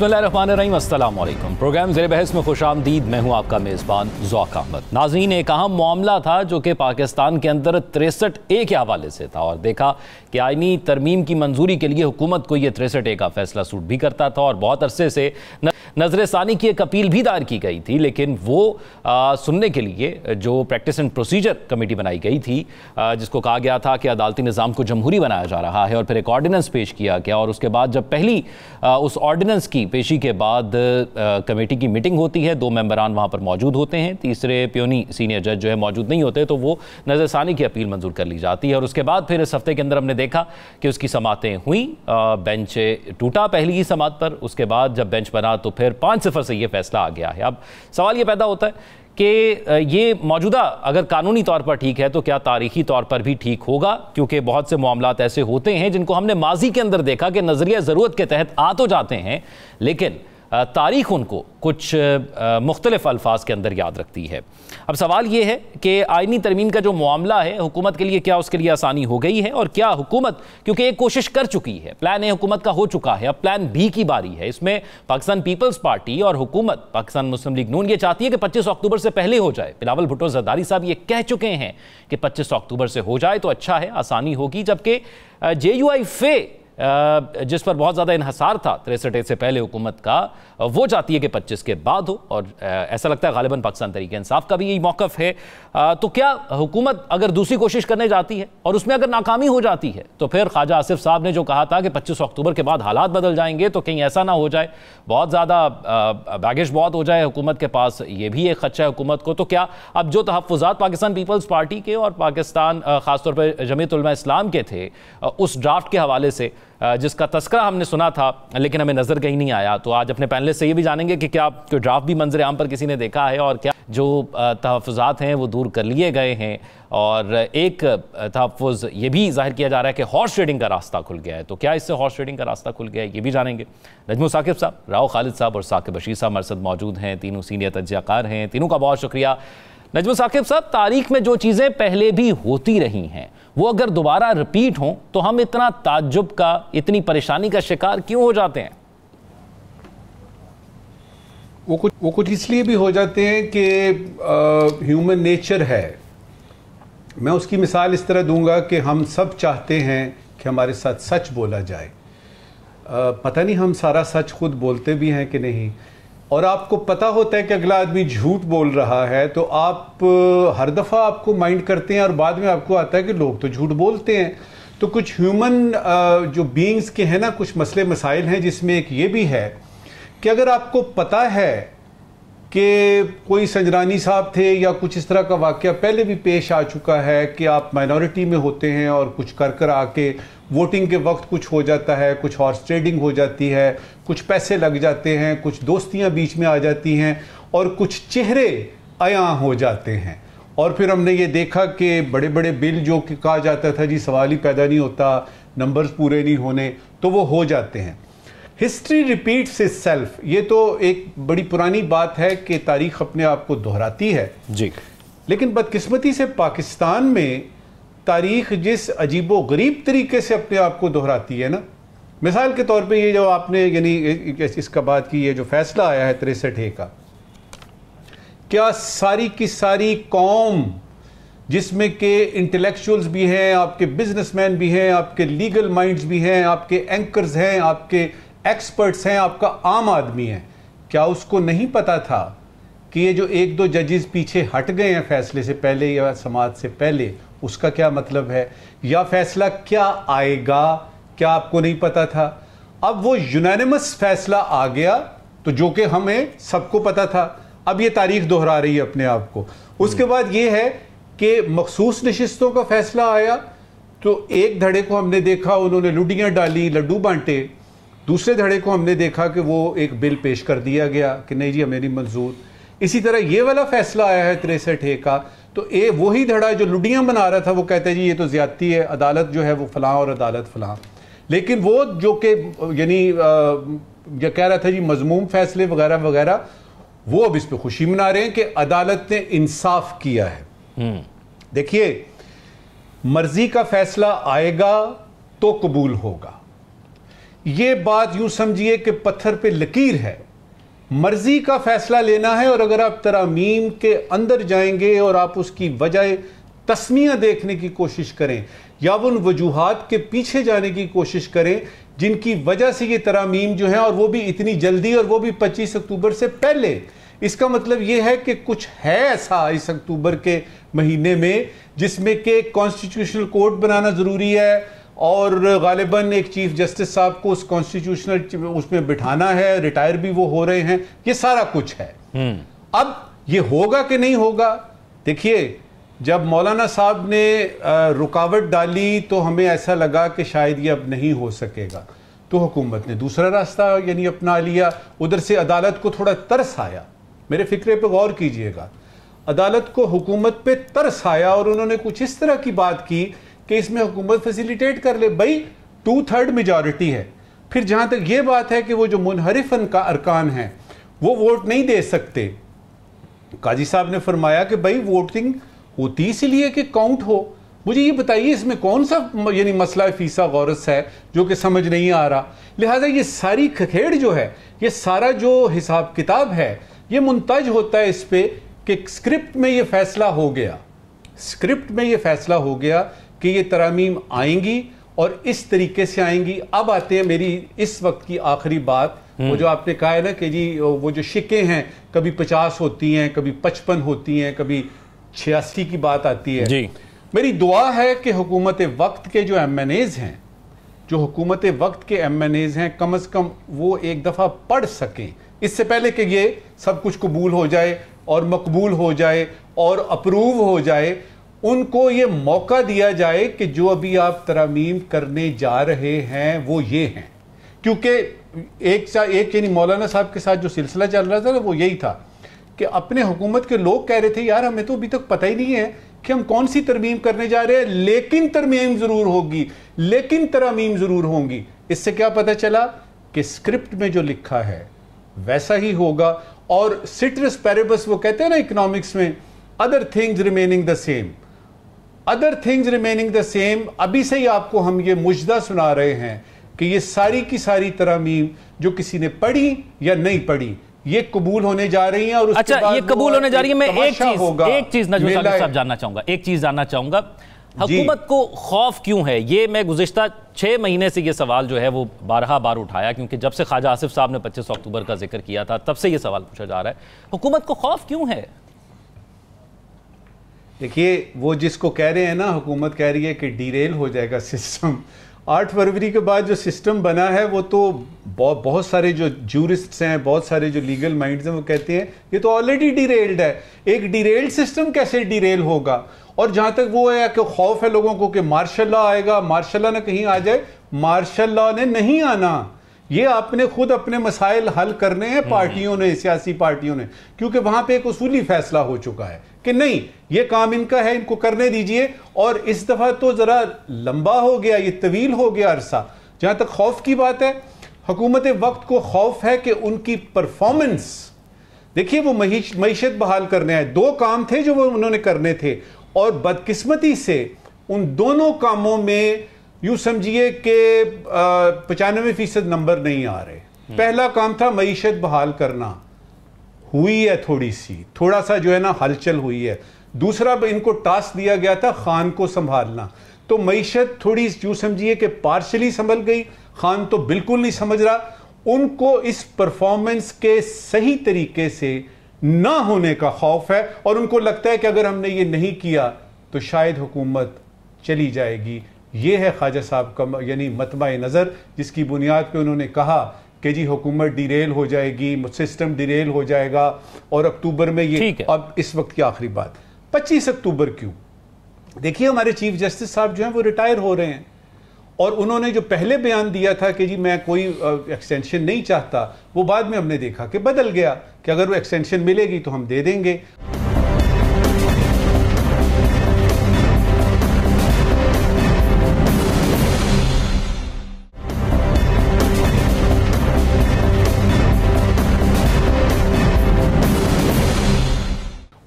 बसमीम प्रोग्राम जेर बहस में खुश आमदीद मैं हूँ आपका मेज़बान जौक अहमद नाजीन एक अहम मामला था जो कि पाकिस्तान के अंदर तिरसठ ए के हवाले से था और देखा कि आइनी तरमीम की मंजूरी के लिए हुकूमत को यह तिरसठ ए का फैसला सूट भी करता था और बहुत अरसे से नजर ानी की एक अपील भी दायर की गई थी लेकिन वो आ, सुनने के लिए जो प्रैक्टिस एंड प्रोसीजर कमेटी बनाई गई थी आ, जिसको कहा गया था कि अदालती निज़ाम को जमहूरी बनाया जा रहा है और फिर एक ऑर्डिनेंस पेश किया गया और उसके बाद जब पहली आ, उस ऑर्डिनेंस की की पेशी के बाद कमेटी की मीटिंग होती है दो मेंबरान वहां पर मौजूद होते हैं तीसरे प्योनी सीनियर जज जो है मौजूद नहीं होते तो वो नज़रसानी की अपील मंजूर कर ली जाती है और उसके बाद फिर इस हफ्ते के अंदर हमने देखा कि उसकी समातें हुई बेंच टूटा पहली ही समात पर उसके बाद जब बेंच बना तो फिर पाँच सिफर से ये फैसला आ गया है अब सवाल ये पैदा होता है कि ये मौजूदा अगर कानूनी तौर पर ठीक है तो क्या तारीखी तौर पर भी ठीक होगा क्योंकि बहुत से मामला ऐसे होते हैं जिनको हमने माजी के अंदर देखा कि नज़रिया ज़रूरत के तहत आ तो जाते हैं लेकिन तारीख उनको कुछ मुख्तलिफ अल्फाज के अंदर याद रखती है अब सवाल ये है कि आइनी तरमीम का जो मामला है हुकूमत के लिए क्या उसके लिए आसानी हो गई है और क्या हुकूमत क्योंकि एक कोशिश कर चुकी है प्लान ए हुकूमत का हो चुका है अब प्लान बी की बारी है इसमें पाकिस्तान पीपल्स पार्टी और हुकूमत पाकिस्तान मुस्लिम लीग नून ये चाहती है कि पच्चीस अक्टूबर से पहले हो जाए बिलावल भुटो जरदारी साहब ये कह चुके हैं कि पच्चीस अक्टूबर से हो जाए तो अच्छा है आसानी होगी जबकि जे यू आई फे जिस पर बहुत ज़्यादा इहसार था तिरसठ से पहले हुकूमत का वो चाहती है कि पच्चीस के बाद हो और ऐसा लगता है गालिबा पाकिस्तान तरीके इंसाफ का भी यही मौक़ है तो क्या हुकूमत अगर दूसरी कोशिश करने जाती है और उसमें अगर नाकामी हो जाती है तो फिर ख्वाजा आसिफ साहब ने जो कहा था कि पच्चीस अक्टूबर के बाद हालात बदल जाएंगे तो कहीं ऐसा ना हो जाए बहुत ज़्यादा बैगेज बहुत हो जाए हुकूमत के पास ये भी एक खदशा है हुकूमत को तो क्या अब जो तहफ़ात पाकिस्तान पीपल्स पार्टी के और पाकिस्तान ख़ासतौर पर जमीतलमा इस्लाम के थे उस ड्राफ्ट के हवाले से जिसका तस्करा हमने सुना था लेकिन हमें नज़र कहीं नहीं आया तो आज अपने पैनल से ये भी जानेंगे कि क्या कोई ड्राफ्ट भी मंजर आम पर किसी ने देखा है और क्या जो तहफ़ात हैं वो दूर कर लिए गए हैं और एक तहफ़ ये भी जाहिर किया जा रहा है कि हॉर्स ट्रेडिंग का रास्ता खुल गया है तो क्या इससे हॉर्स ट्रेडिंग का रास्ता खुल गया है ये भी जानेंगे नजमू साकिब साहब राव खालिद साहब और साकिब बशीर साहब मरसद मौजूद हैं तीनों सीनियर तजयाकार हैं तीनों का बहुत शुक्रिया नजम साकिब साहब तारीख में जो चीज़ें पहले भी होती रही हैं वो अगर दोबारा रिपीट हों तो हम इतना ताज्जुब का इतनी परेशानी का शिकार क्यों हो जाते हैं वो कुछ वो कुछ इसलिए भी हो जाते हैं कि ह्यूमन नेचर है मैं उसकी मिसाल इस तरह दूंगा कि हम सब चाहते हैं कि हमारे साथ सच बोला जाए आ, पता नहीं हम सारा सच खुद बोलते भी हैं कि नहीं और आपको पता होता है कि अगला आदमी झूठ बोल रहा है तो आप हर दफ़ा आपको माइंड करते हैं और बाद में आपको आता है कि लोग तो झूठ बोलते हैं तो कुछ ह्यूमन जो बींग्स के हैं ना कुछ मसले मसाइल हैं जिसमें एक ये भी है कि अगर आपको पता है कि कोई संजरानी साहब थे या कुछ इस तरह का वाक्य पहले भी पेश आ चुका है कि आप माइनॉरिटी में होते हैं और कुछ कर कर आके वोटिंग के वक्त कुछ हो जाता है कुछ हॉर्स ट्रेडिंग हो जाती है कुछ पैसे लग जाते हैं कुछ दोस्तियां बीच में आ जाती हैं और कुछ चेहरे अया हो जाते हैं और फिर हमने ये देखा कि बड़े बड़े बिल जो कि कहा जाता था जी सवाल ही पैदा नहीं होता नंबर्स पूरे नहीं होने तो वो हो जाते हैं हिस्ट्री रिपीट्स इज सेल्फ ये तो एक बड़ी पुरानी बात है कि तारीख अपने आप को दोहराती है जी लेकिन बदकिस्मती से पाकिस्तान में तारीख जिस अजीबो गरीब तरीके से अपने आप को दोहराती है ना मिसाल के तौर पे ये जो आपने यानी इसका बात की ये जो फैसला आया है तिरसठ ए का क्या सारी की सारी कौम जिसमें के इंटेलेक्चुअल्स भी हैं आपके बिजनेसमैन भी हैं आपके लीगल माइंड्स भी हैं आपके एंकर्स हैं आपके एक्सपर्ट्स हैं आपका आम आदमी है क्या उसको नहीं पता था कि ये जो एक दो जजेस पीछे हट गए हैं फैसले से पहले या समाज से पहले उसका क्या मतलब है या फैसला क्या आएगा क्या आपको नहीं पता था अब वो यूनानिमस फैसला आ गया तो जो कि हमें सबको पता था अब ये तारीख दोहरा रही है अपने आप को उसके बाद ये है कि मखसूस नशस्तों का फैसला आया तो एक धड़े को हमने देखा उन्होंने लुडियाँ डाली लड्डू बांटे दूसरे धड़े को हमने देखा कि वो एक बिल पेश कर दिया गया कि नहीं जी हमें नहीं मंजूर इसी तरह ये वाला फैसला आया है तिरसठ ए का तो ए वही धड़ा जो लुडियाँ बना रहा था वो कहते हैं जी ये तो ज़्यादती है अदालत जो है वो फलां और अदालत फलां लेकिन वो जो कि यानी जो कह रहा था जी मजमूम फैसले वगैरह वगैरह वो अब इस पर खुशी मना रहे हैं कि अदालत ने इंसाफ किया है हम्म। देखिए मर्जी का फैसला आएगा तो कबूल होगा ये बात यूं समझिए कि पत्थर पे लकीर है मर्जी का फैसला लेना है और अगर आप तरामीम के अंदर जाएंगे और आप उसकी वजह तस्मियाँ देखने की कोशिश करें या उन वजूहत के पीछे जाने की कोशिश करें जिनकी वजह से ये तरामीम जो है और वो भी इतनी जल्दी और वो भी पच्चीस अक्टूबर से पहले इसका मतलब ये है कि कुछ है ऐसा इस अक्टूबर के महीने में जिसमें कि कॉन्स्टिट्यूशनल कोर्ट बनाना ज़रूरी है और गालिबा एक चीफ जस्टिस साहब को उस कॉन्स्टिट्यूशनल उसमें बिठाना है रिटायर भी वो हो रहे हैं ये सारा कुछ है हम्म। अब ये होगा कि नहीं होगा देखिए जब मौलाना साहब ने रुकावट डाली तो हमें ऐसा लगा कि शायद ये अब नहीं हो सकेगा तो हुकूमत ने दूसरा रास्ता यानी अपना लिया उधर से अदालत को थोड़ा तरस आया मेरे फिक्रे पे गौर कीजिएगा अदालत को हुकूमत पे तरस आया और उन्होंने कुछ इस तरह की बात की कि इसमें हुकूमत फैसिलिटेट कर ले भाई टू थर्ड मेजॉरिटी है फिर जहाँ तक ये बात है कि वो जो मुनहरिफन का अरकान है वो वोट नहीं दे सकते काजी साहब ने फरमाया कि भाई वोटिंग होती इसलिए कि काउंट हो मुझे ये बताइए इसमें कौन सा यानी मसला फीसा गौरस है जो कि समझ नहीं आ रहा लिहाजा ये सारी खखेड़ जो है ये सारा जो हिसाब किताब है ये मुंतज होता है इस पर कि स्क्रिप्ट में ये फैसला हो गया स्क्रिप्ट में ये फैसला हो गया कि ये तरामीम आएंगी और इस तरीके से आएंगी अब आते हैं मेरी इस वक्त की आखिरी बात वो हम्म। जो आपने कहा है ना कि जी वो जो शिके हैं कभी पचास होती हैं कभी पचपन होती हैं कभी छियासी की बात आती है जी मेरी दुआ है कि हुकूमत वक्त के जो एम एन एज़ हैं जो हुकूमत वक्त के एम एन एज़ हैं कम अज़ कम वो एक दफ़ा पढ़ सकें इससे पहले कि ये सब कुछ कबूल हो जाए और मकबूल हो जाए और अप्रूव हो जाए उनको ये मौका दिया जाए कि जो अभी आप तरामीम करने जा रहे हैं वो ये हैं क्योंकि एक सा एक यानी मौलाना साहब के साथ जो सिलसिला चल रहा था ना वो यही था कि अपने हुकूमत के लोग कह रहे थे यार हमें तो अभी तक पता ही नहीं है कि हम कौन सी तरमीम करने जा रहे हैं लेकिन तरमीम ज़रूर होगी लेकिन तरामीम ज़रूर होंगी इससे क्या पता चला कि स्क्रिप्ट में जो लिखा है वैसा ही होगा और सिट्रस पैरेबस वो कहते हैं ना इकोनॉमिक्स में other things remaining the same other things remaining the same अभी से ही आपको हम ये मुजदा सुना रहे हैं कि ये सारी की सारी तरामीम जो किसी ने पढ़ी या नहीं पढ़ी ये कबूल होने जा रही है और उसके अच्छा ये कबूल होने जा रही है मैं एक चीज एक चीज साहब जानना चाहूंगा एक चीज जानना चाहूंगा हुकूमत को खौफ क्यों है ये मैं गुजश्ता छः महीने से ये सवाल जो है वो बारहा बार उठाया क्योंकि जब से ख्वाजा आसिफ साहब ने पच्चीस अक्टूबर का जिक्र किया था तब से ये सवाल पूछा जा रहा है हुकूमत को खौफ क्यों है देखिए वो जिसको कह रहे हैं ना हुकूमत कह रही है कि डीरेल हो जाएगा सिस्टम आठ फरवरी के बाद जो सिस्टम बना है वो तो बहुत बहुत सारे जो जूरिस्ट्स हैं बहुत सारे जो लीगल माइंड्स हैं वो कहते हैं ये तो ऑलरेडी डीरेल्ड है एक डीरेल्ड सिस्टम कैसे डीरेल होगा और जहाँ तक वो है कि खौफ है लोगों को कि मार्शल लॉ आएगा मार्शल लॉ ना कहीं आ जाए मार्शल लॉ ने नहीं आना ये आपने खुद अपने मसाइल हल करने हैं हम्म, पार्टियों हम्म। ने सियासी पार्टियों ने क्योंकि वहां पे एक उसूली फैसला हो चुका है कि नहीं ये काम इनका है इनको करने दीजिए और इस दफ़ा तो ज़रा लंबा हो गया ये तवील हो गया अरसा जहां तक खौफ की बात है हुकूमत वक्त को खौफ है कि उनकी परफॉर्मेंस देखिए वो मीशत बहाल करने आए दो काम थे जो वो उन्होंने करने थे और बदकिस्मती से उन दोनों कामों में यू समझिए कि पचानवे फ़ीसद नंबर नहीं आ रहे हम्म। पहला काम था मीशत बहाल करना हुई है थोड़ी सी थोड़ा सा जो है ना हलचल हुई है दूसरा इनको टास्क दिया गया था खान को संभालना तो मीशत थोड़ी जो समझिए कि पार्शली संभल गई खान तो बिल्कुल नहीं समझ रहा उनको इस परफॉर्मेंस के सही तरीके से ना होने का खौफ है और उनको लगता है कि अगर हमने ये नहीं किया तो शायद हुकूमत चली जाएगी ये है ख्वाजा साहब का यानी मतबा नज़र जिसकी बुनियाद पर उन्होंने कहा कि जी हुकूमत डिरेल हो जाएगी सिस्टम डिरेल हो जाएगा और अक्टूबर में ये अब इस वक्त की आखिरी बात पच्चीस अक्टूबर क्यों देखिए हमारे चीफ जस्टिस साहब जो हैं वो रिटायर हो रहे हैं और उन्होंने जो पहले बयान दिया था कि जी मैं कोई एक्सटेंशन नहीं चाहता वो बाद में हमने देखा कि बदल गया कि अगर वो एक्सटेंशन मिलेगी तो हम दे देंगे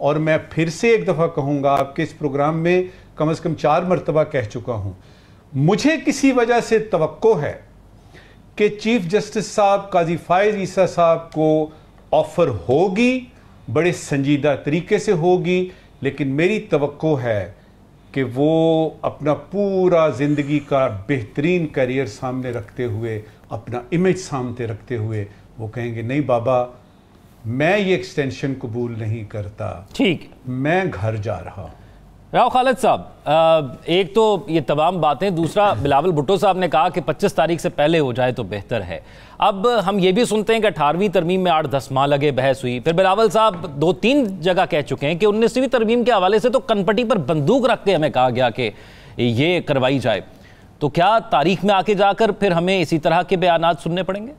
और मैं फिर से एक दफ़ा कहूँगा आपके इस प्रोग्राम में कम अज़ कम चार मरतबा कह चुका हूँ मुझे किसी वजह से तो है कि चीफ जस्टिस साहब काजी फायज ईसा साहब को ऑफ़र होगी बड़े संजीदा तरीके से होगी लेकिन मेरी तो है कि वो अपना पूरा ज़िंदगी का बेहतरीन करियर सामने रखते हुए अपना इमेज सामने रखते हुए वो कहेंगे नहीं बाबा मैं ये एक्सटेंशन कबूल नहीं करता ठीक मैं घर जा रहा राव खालिद साहब एक तो ये तमाम बातें दूसरा बिलावल भुट्टो साहब ने कहा कि 25 तारीख से पहले हो जाए तो बेहतर है अब हम ये भी सुनते हैं कि अठारहवीं तरमीम में आठ दस माह लगे बहस हुई फिर बिलावल साहब दो तीन जगह कह चुके हैं कि उन्नीसवीं तरमीम के हवाले से तो कनपटी पर बंदूक रख के हमें कहा गया कि ये करवाई जाए तो क्या तारीख में आके जाकर फिर हमें इसी तरह के बयान सुनने पड़ेंगे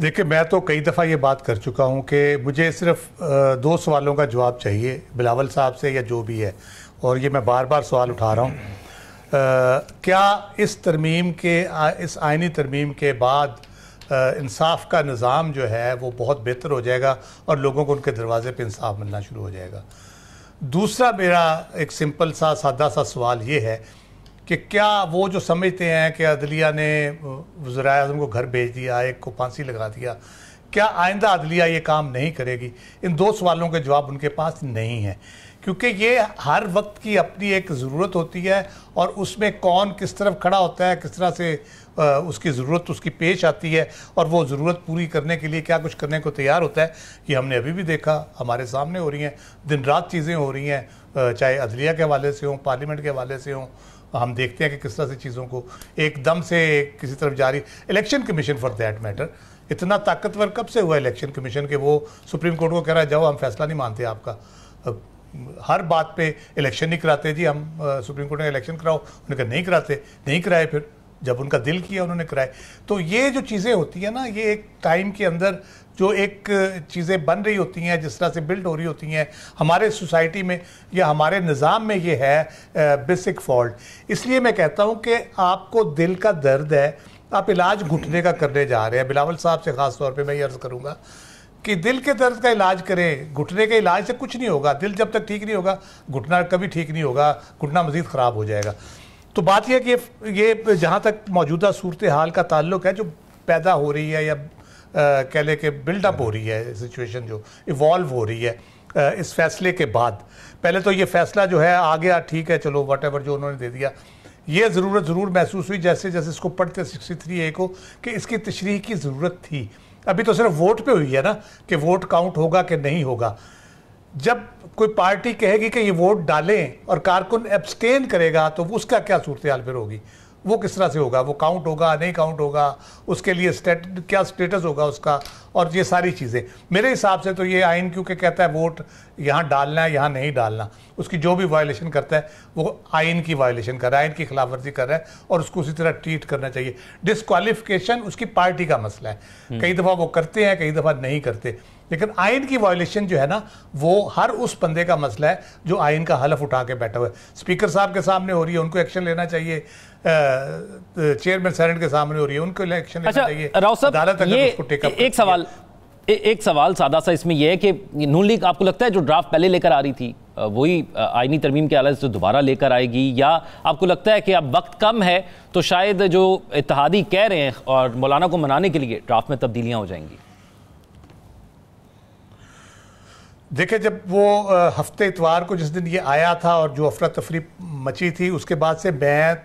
देखिए मैं तो कई दफ़ा ये बात कर चुका हूँ कि मुझे सिर्फ दो सवालों का जवाब चाहिए बिलावल साहब से या जो भी है और ये मैं बार बार सवाल उठा रहा हूँ क्या इस तरमीम के इस आइनी तरमीम के बाद इंसाफ का निज़ाम जो है वो बहुत बेहतर हो जाएगा और लोगों को उनके दरवाज़े पर इंसाफ मिलना शुरू हो जाएगा दूसरा मेरा एक सिंपल सा सादा सा सवाल ये है कि क्या वो जो समझते हैं कि अदलिया ने वज़रा अजम को घर भेज दिया एक को फांसी लगा दिया क्या आइंदा अदलिया ये काम नहीं करेगी इन दो सवालों के जवाब उनके पास नहीं है क्योंकि ये हर वक्त की अपनी एक ज़रूरत होती है और उसमें कौन किस तरफ खड़ा होता है किस तरह से उसकी ज़रूरत उसकी पेश आती है और वो ज़रूरत पूरी करने के लिए क्या कुछ करने को तैयार होता है ये हमने अभी भी देखा हमारे सामने हो रही हैं दिन रात चीज़ें हो रही हैं चाहे अदलिया के हवाले से हों पार्लियामेंट के हवाले से हों तो हम देखते हैं कि किस तरह से चीज़ों को एकदम से किसी तरफ जारी election commission for that matter इतना ताकतवर कब से हुआ इलेक्शन कमीशन के वो सुप्रीम कोर्ट को कह रहा है जाओ हम फैसला नहीं मानते आपका हर बात पे इलेक्शन नहीं कराते जी हम सुप्रीम कोर्ट ने इलेक्शन कराओ उन्होंने कहा नहीं कराते नहीं कराए फिर जब उनका दिल किया उन्होंने कराए तो ये जो चीज़ें होती है ना ये एक टाइम के अंदर जो एक चीज़ें बन रही होती हैं जिस तरह से बिल्ड हो रही होती हैं हमारे सोसाइटी में या हमारे निज़ाम में ये है बेसिक फॉल्ट इसलिए मैं कहता हूँ कि आपको दिल का दर्द है आप इलाज घुटने का करने जा रहे हैं बिलावल साहब से ख़ास तौर पे मैं ये अर्ज़ करूँगा कि दिल के दर्द का इलाज करें घुटने के इलाज से कुछ नहीं होगा दिल जब तक ठीक नहीं होगा घुटना कभी ठीक नहीं होगा घुटना मज़ीद ख़राब हो जाएगा तो बात यह कि ये जहाँ तक मौजूदा सूरत हाल का ताल्लुक है जो पैदा हो रही है या कह लें कि बिल्डअप हो रही है सिचुएशन जो इवॉल्व हो रही है इस फैसले के बाद पहले तो ये फैसला जो है आ गया ठीक है चलो वट जो उन्होंने दे दिया ये ज़रूरत ज़रूर महसूस हुई जैसे जैसे इसको पढ़ते सिक्सटी थ्री ए को कि इसकी तशरी की ज़रूरत थी अभी तो सिर्फ वोट पे हुई है ना कि वोट काउंट होगा कि नहीं होगा जब कोई पार्टी कहेगी कि ये वोट डालें और कारकुन एब्सटेन करेगा तो उसका क्या सूरत हाल फिर होगी वो किस तरह से होगा वो काउंट होगा नहीं काउंट होगा उसके लिए स्टेट क्या स्टेटस होगा उसका और ये सारी चीज़ें मेरे हिसाब से तो ये आइन क्योंकि कहता है वोट यहाँ डालना है यहाँ नहीं डालना उसकी जो भी वायलेशन करता है वो आइन की वायलेशन कर रहा है आइन की खिलाफवर्जी कर रहा है और उसको उसी तरह ट्रीट करना चाहिए डिसक्वालिफिकेशन उसकी पार्टी का मसला है हम्म। कई दफ़ा वो करते हैं कई दफ़ा नहीं करते लेकिन आइन की वायलेशन जो है ना वो हर उस बंदे का मसला है जो आइन का हलफ उठा के बैठा हुआ है स्पीकर साहब के सामने हो रही है उनको एक्शन लेना चाहिए चेयरमैन सेनेट के सामने हो रही है उनको एक्शन लेना अच्छा, चाहिए अदालत टेकअप एक सवाल ए, एक सवाल सादा सा इसमें यह है कि नून लीग आपको लगता है जो ड्राफ्ट पहले लेकर आ रही थी वही आइनी तरमीम के आलत से दोबारा लेकर आएगी या आपको लगता है कि अब वक्त कम है तो शायद जो इतिहादी कह रहे हैं और मौलाना को मनाने के लिए ड्राफ्ट में तब्दीलियां हो जाएंगी देखिए जब वो हफ्ते इतवार को जिस दिन ये आया था और जो अफरा तफरी मची थी उसके बाद से मैं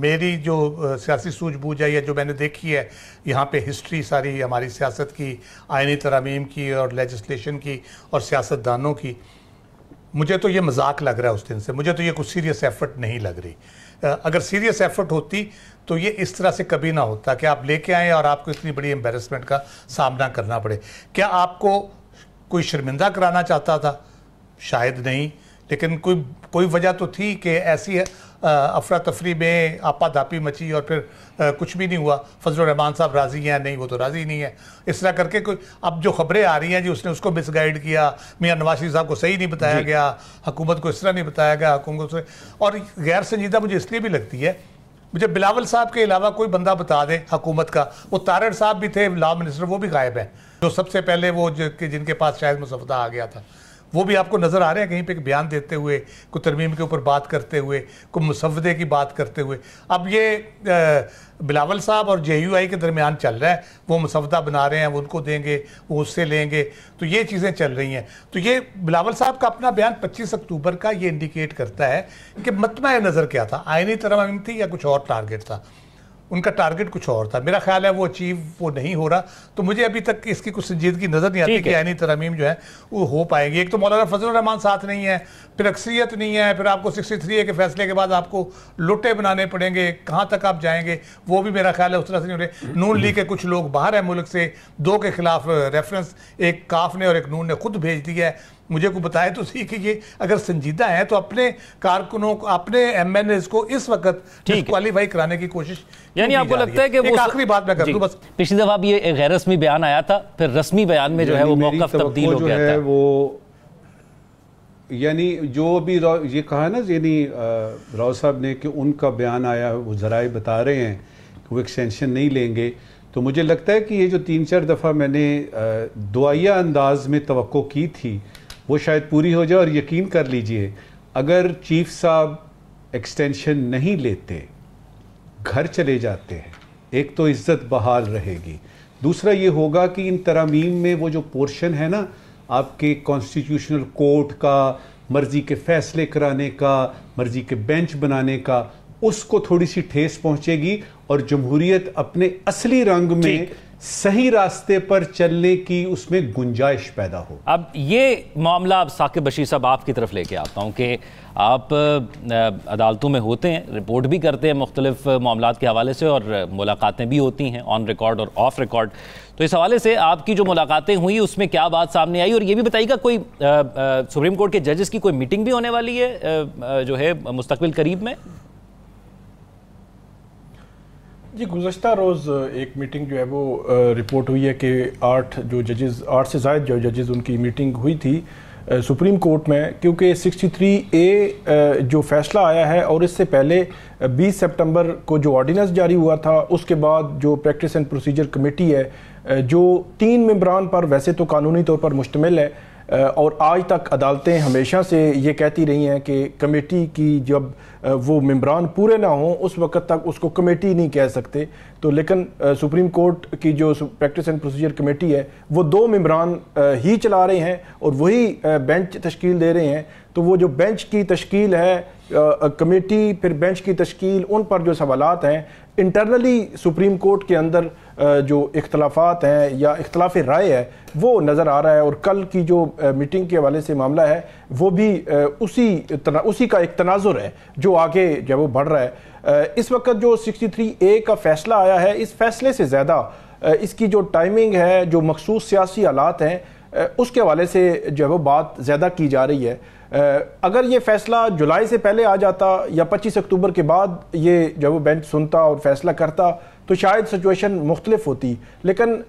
मेरी जो सियासी सूझबूझ है या जो मैंने देखी है यहाँ पे हिस्ट्री सारी हमारी सियासत की आयनी तरामीम की और लेजिस्लेशन की और सियासतदानों की मुझे तो ये मजाक लग रहा है उस दिन से मुझे तो ये कुछ सीरियस एफर्ट नहीं लग रही अगर सीरियस एफर्ट होती तो ये इस तरह से कभी ना होता कि आप लेके आएँ और आपको इतनी बड़ी एम्बेरसमेंट का सामना करना पड़े क्या आपको कोई शर्मिंदा कराना चाहता था शायद नहीं लेकिन कोई कोई वजह तो थी कि ऐसी अफरा तफरी में आपाधापी मची और फिर आ, कुछ भी नहीं हुआ फजलरहमान साहब राज़ी हैं नहीं वो तो राज़ी नहीं है इस तरह करके कोई अब जो खबरें आ रही हैं जी उसने उसको मिसगाइड किया मियाँ नवाज शरीफ साहब को सही नहीं बताया गया हुकूमत को इस तरह नहीं बताया गया हुकूमत से और गैर संजीदा मुझे इसलिए भी लगती है मुझे बिलावल साहब के अलावा कोई बंदा बता दे हकूमत का वो तारड़ साहब भी थे लॉ मिनिस्टर वो भी गायब हैं जो सबसे पहले वो जो कि जिनके पास शायद मुसवदा आ गया था वो भी आपको नज़र आ रहे हैं कहीं पे बयान देते हुए को तरमीम के ऊपर बात करते हुए को मुसवदे की बात करते हुए अब ये बिलावल साहब और जे के दरमियान चल रहा है वो मुसवदा बना रहे हैं वो उनको देंगे वो उससे लेंगे तो ये चीज़ें चल रही हैं तो ये बिलावल साहब का अपना बयान 25 अक्टूबर का ये इंडिकेट करता है कि मतम नज़र क्या था आयनी तरह थी या कुछ और टारगेट था उनका टारगेट कुछ और था मेरा ख्याल है वो अचीव वो नहीं हो रहा तो मुझे अभी तक इसकी कुछ संजीदगी नज़र नहीं आती कि आनी तरमीम जो है वो हो पाएंगी एक तो मौलाना फजल रहमान साथ नहीं है फिर अक्सरियत नहीं है फिर आपको सिक्सटी थ्री ए के फैसले के बाद आपको लुटे बनाने पड़ेंगे कहाँ तक आप जाएंगे वो भी मेरा ख्याल है उस तरह से नहीं हो रहे नून लीग के कुछ लोग बाहर हैं मुल्क से दो के खिलाफ रेफरेंस एक काफ ने और एक नून ने खुद भेज दिया है मुझे को बताए तो सही कि ये अगर संजीदा है तो अपने कारकुनों को अपने एम को इस वक्त क्वालिफाई कराने की कोशिश यानी आपको लगता है कि वो आखिरी बात मैं कर दूं बस पिछली दफा भी ये गैर रस्मी बयान आया था फिर रस्मी बयान में जो है वो मौका तब्दील हो गया था वो यानी जो भी ये कहा ना यानी राव साहब ने कि उनका बयान आया है वो जराए बता रहे हैं कि वो एक्सटेंशन नहीं लेंगे तो मुझे लगता है कि ये जो तीन चार दफ़ा मैंने दुआया अंदाज में तो की थी वो शायद पूरी हो जाए और यकीन कर लीजिए अगर चीफ साहब एक्सटेंशन नहीं लेते घर चले जाते हैं एक तो इज्जत बहाल रहेगी दूसरा ये होगा कि इन तरामीम में वो जो पोर्शन है ना आपके कॉन्स्टिट्यूशनल कोर्ट का मर्जी के फैसले कराने का मर्जी के बेंच बनाने का उसको थोड़ी सी ठेस पहुंचेगी और जमहूरियत अपने असली रंग में सही रास्ते पर चलने की उसमें गुंजाइश पैदा हो अब ये मामला अब साकिब बशीर साहब आपकी तरफ लेके आता हूँ कि आप अदालतों में होते हैं रिपोर्ट भी करते हैं मुख्तलिफ मामला के हवाले से और मुलाकातें भी होती हैं ऑन रिकॉर्ड और ऑफ रिकॉर्ड तो इस हवाले से आपकी जो मुलाकातें हुई उसमें क्या बात सामने आई और ये भी बताइएगा कोई आ, आ, सुप्रीम कोर्ट के जजेस की कोई मीटिंग भी होने वाली है आ, जो है मुस्तबिल करीब में जी गुजशत रोज़ एक मीटिंग जो है वो रिपोर्ट हुई है कि आठ जो जजेस आठ से जायद जो जजेस उनकी मीटिंग हुई थी सुप्रीम कोर्ट में क्योंकि 63 ए जो फैसला आया है और इससे पहले 20 सितंबर को जो ऑर्डिनेंस जारी हुआ था उसके बाद जो प्रैक्टिस एंड प्रोसीजर कमेटी है जो तीन मम्बरान पर वैसे तो कानूनी तौर पर मुश्तमिल है और आज तक अदालतें हमेशा से ये कहती रही हैं कि कमेटी की जब वो मम्बरान पूरे ना हों उस वक्त तक उसको कमेटी नहीं कह सकते तो लेकिन सुप्रीम कोर्ट की जो प्रैक्टिस एंड प्रोसीजर कमेटी है वो दो मम्बरान ही चला रहे हैं और वही बेंच तश्कील दे रहे हैं तो वो जो बेंच की तश्कील है कमेटी फिर बेंच की तश्कील उन पर जो सवालत हैं इंटरनली सुप्रीम कोर्ट के अंदर जो इख्तलाफात हैं या इख्तलाफ राय है वो नज़र आ रहा है और कल की जो मीटिंग के हवाले से मामला है वो भी उसी तना, उसी का एक तनाजुर है जो आगे जब वो बढ़ रहा है इस वक्त जो सिक्सटी थ्री ए का फैसला आया है इस फैसले से ज़्यादा इसकी जो टाइमिंग है जो मखसूस सियासी हालात हैं उसके हवाले से जो है वो बात ज़्यादा की जा रही है अगर ये फैसला जुलाई से पहले आ जाता या 25 अक्टूबर के बाद ये जो है वो बेंच सुनता और फैसला करता तो शायद सिचुएशन मुख्तलिफ होती लेकिन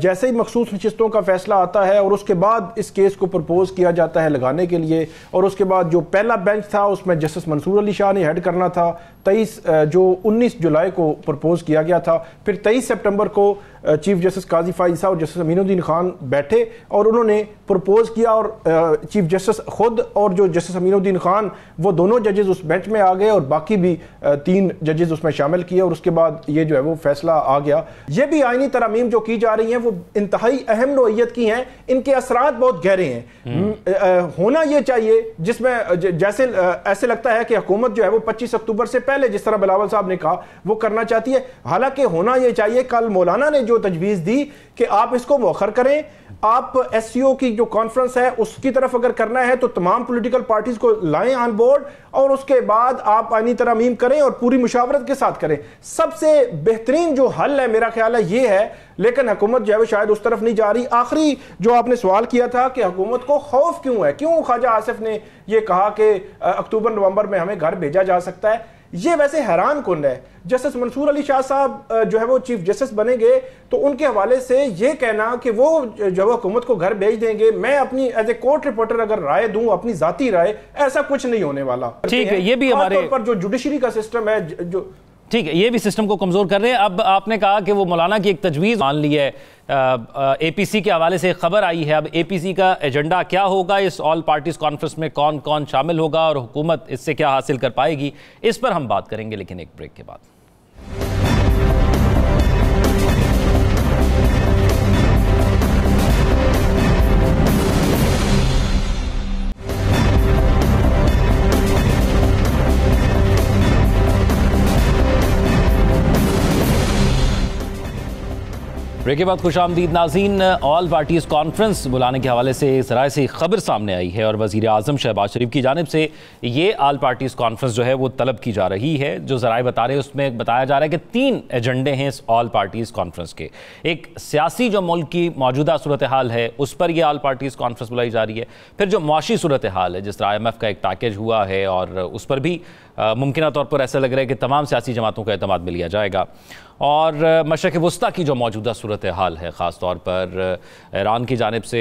जैसे ही मखसूस नशस्तों का फैसला आता है और उसके बाद इस केस को प्रपोज़ किया जाता है लगाने के लिए और उसके बाद जो पहला बेंच था उसमें जस्टिस मंसूर अली शाह ने हेड करना था तेईस जो 19 जुलाई को प्रपोज किया गया था फिर तेईस सितंबर को चीफ जस्टिस काजी फाइसा और जस्टिस अमीनुद्दीन खान बैठे और उन्होंने प्रपोज किया और चीफ जस्टिस खुद और जो जस्टिस अमीनुद्दीन खान वो दोनों जजेज़ उस बेंच में आ गए और बाकी भी तीन जजेज़ उसमें शामिल किए और उसके बाद ये जो है वो फैसला आ गया ये भी आइनी तरमीम जो की जा रही हैं वो इंतहाई अहम नोयत की हैं इनके असरात बहुत गहरे हैं हम्म। होना ये चाहिए जिसमें जैसे ऐसे लगता है कि हुकूमत जो है वो पच्चीस अक्टूबर से पहले पहले जिस तरह बिलावल साहब ने कहा वो करना चाहती है हालांकि होना यह चाहिए कल मौलाना ने जो तजवीज़ दी कि आप इसको मौखर करें आप एस सी ओ की जो कॉन्फ्रेंस है उसकी तरफ अगर करना है तो तमाम पोलिटिकल पार्टीज़ को लाएँ ऑन बोर्ड और उसके बाद आप आनी तरह मीम करें और पूरी मुशावरत के साथ करें सबसे बेहतरीन जो हल है मेरा ख्याल है ये है लेकिन हुकूमत जो है वो शायद उस तरफ नहीं जा रही आखिरी जो आपने सवाल किया था कि हुकूमत को खौफ क्यों है क्यों ख्वाजा आसिफ ने यह कहा कि अक्टूबर नवंबर में हमें घर भेजा जा सकता है ये वैसे हैरान कन है जस्टिस मंसूर अली शाह साहब जो है वो चीफ जस्टिस बनेंगे तो उनके हवाले से ये कहना कि वो जो है हुकूमत को घर भेज देंगे मैं अपनी एज ए कोर्ट रिपोर्टर अगर राय दूं अपनी जाती राय ऐसा कुछ नहीं होने वाला ठीक है ये भी हमारे पर जो जुडिशरी का सिस्टम है जो ठीक है ये भी सिस्टम को कमज़ोर कर रहे हैं अब आपने कहा कि वो मौलाना की एक तजवीज़ मान ली है ए पी सी के हवाले से खबर आई है अब ए पी सी का एजेंडा क्या होगा इस ऑल पार्टीज़ कॉन्फ्रेंस में कौन कौन शामिल होगा और हुकूमत इससे क्या हासिल कर पाएगी इस पर हम बात करेंगे लेकिन एक ब्रेक के बाद ब्रेक के बाद खुश आमदीद नाजीन ऑल पार्टीज कॉन्फ्रेंस बुलाने के हवाले से ज़रा से खबर सामने आई है और वजीर अजम शहबाज शरीफ की जानब से ये ऑल पार्टीज कॉन्फ्रेंस जो है वो तलब की जा रही है जो जराए बता रहे हैं उसमें बताया जा रहा है कि तीन एजेंडे हैं इस ऑल पार्टीज कॉन्फ्रेंस के एक सियासी जो मुल्क की मौजूदा सूरत हाल है उस पर यह ऑल पार्टीज कॉन्फ्रेंस बुलाई जा रही है फिर जो मुआशी सूरत हाल है जिस तरह आई एम एफ का एक पैकेज हुआ है और उस पर भी मुमकिन तौर पर ऐसा लग रहा है कि तमाम सियासी जमातों का अहतमाद में लिया जाएगा और मशरक़ वस्ती की जो मौजूदा सूरत हाल है ख़ास तौर पर ईरान की जानब से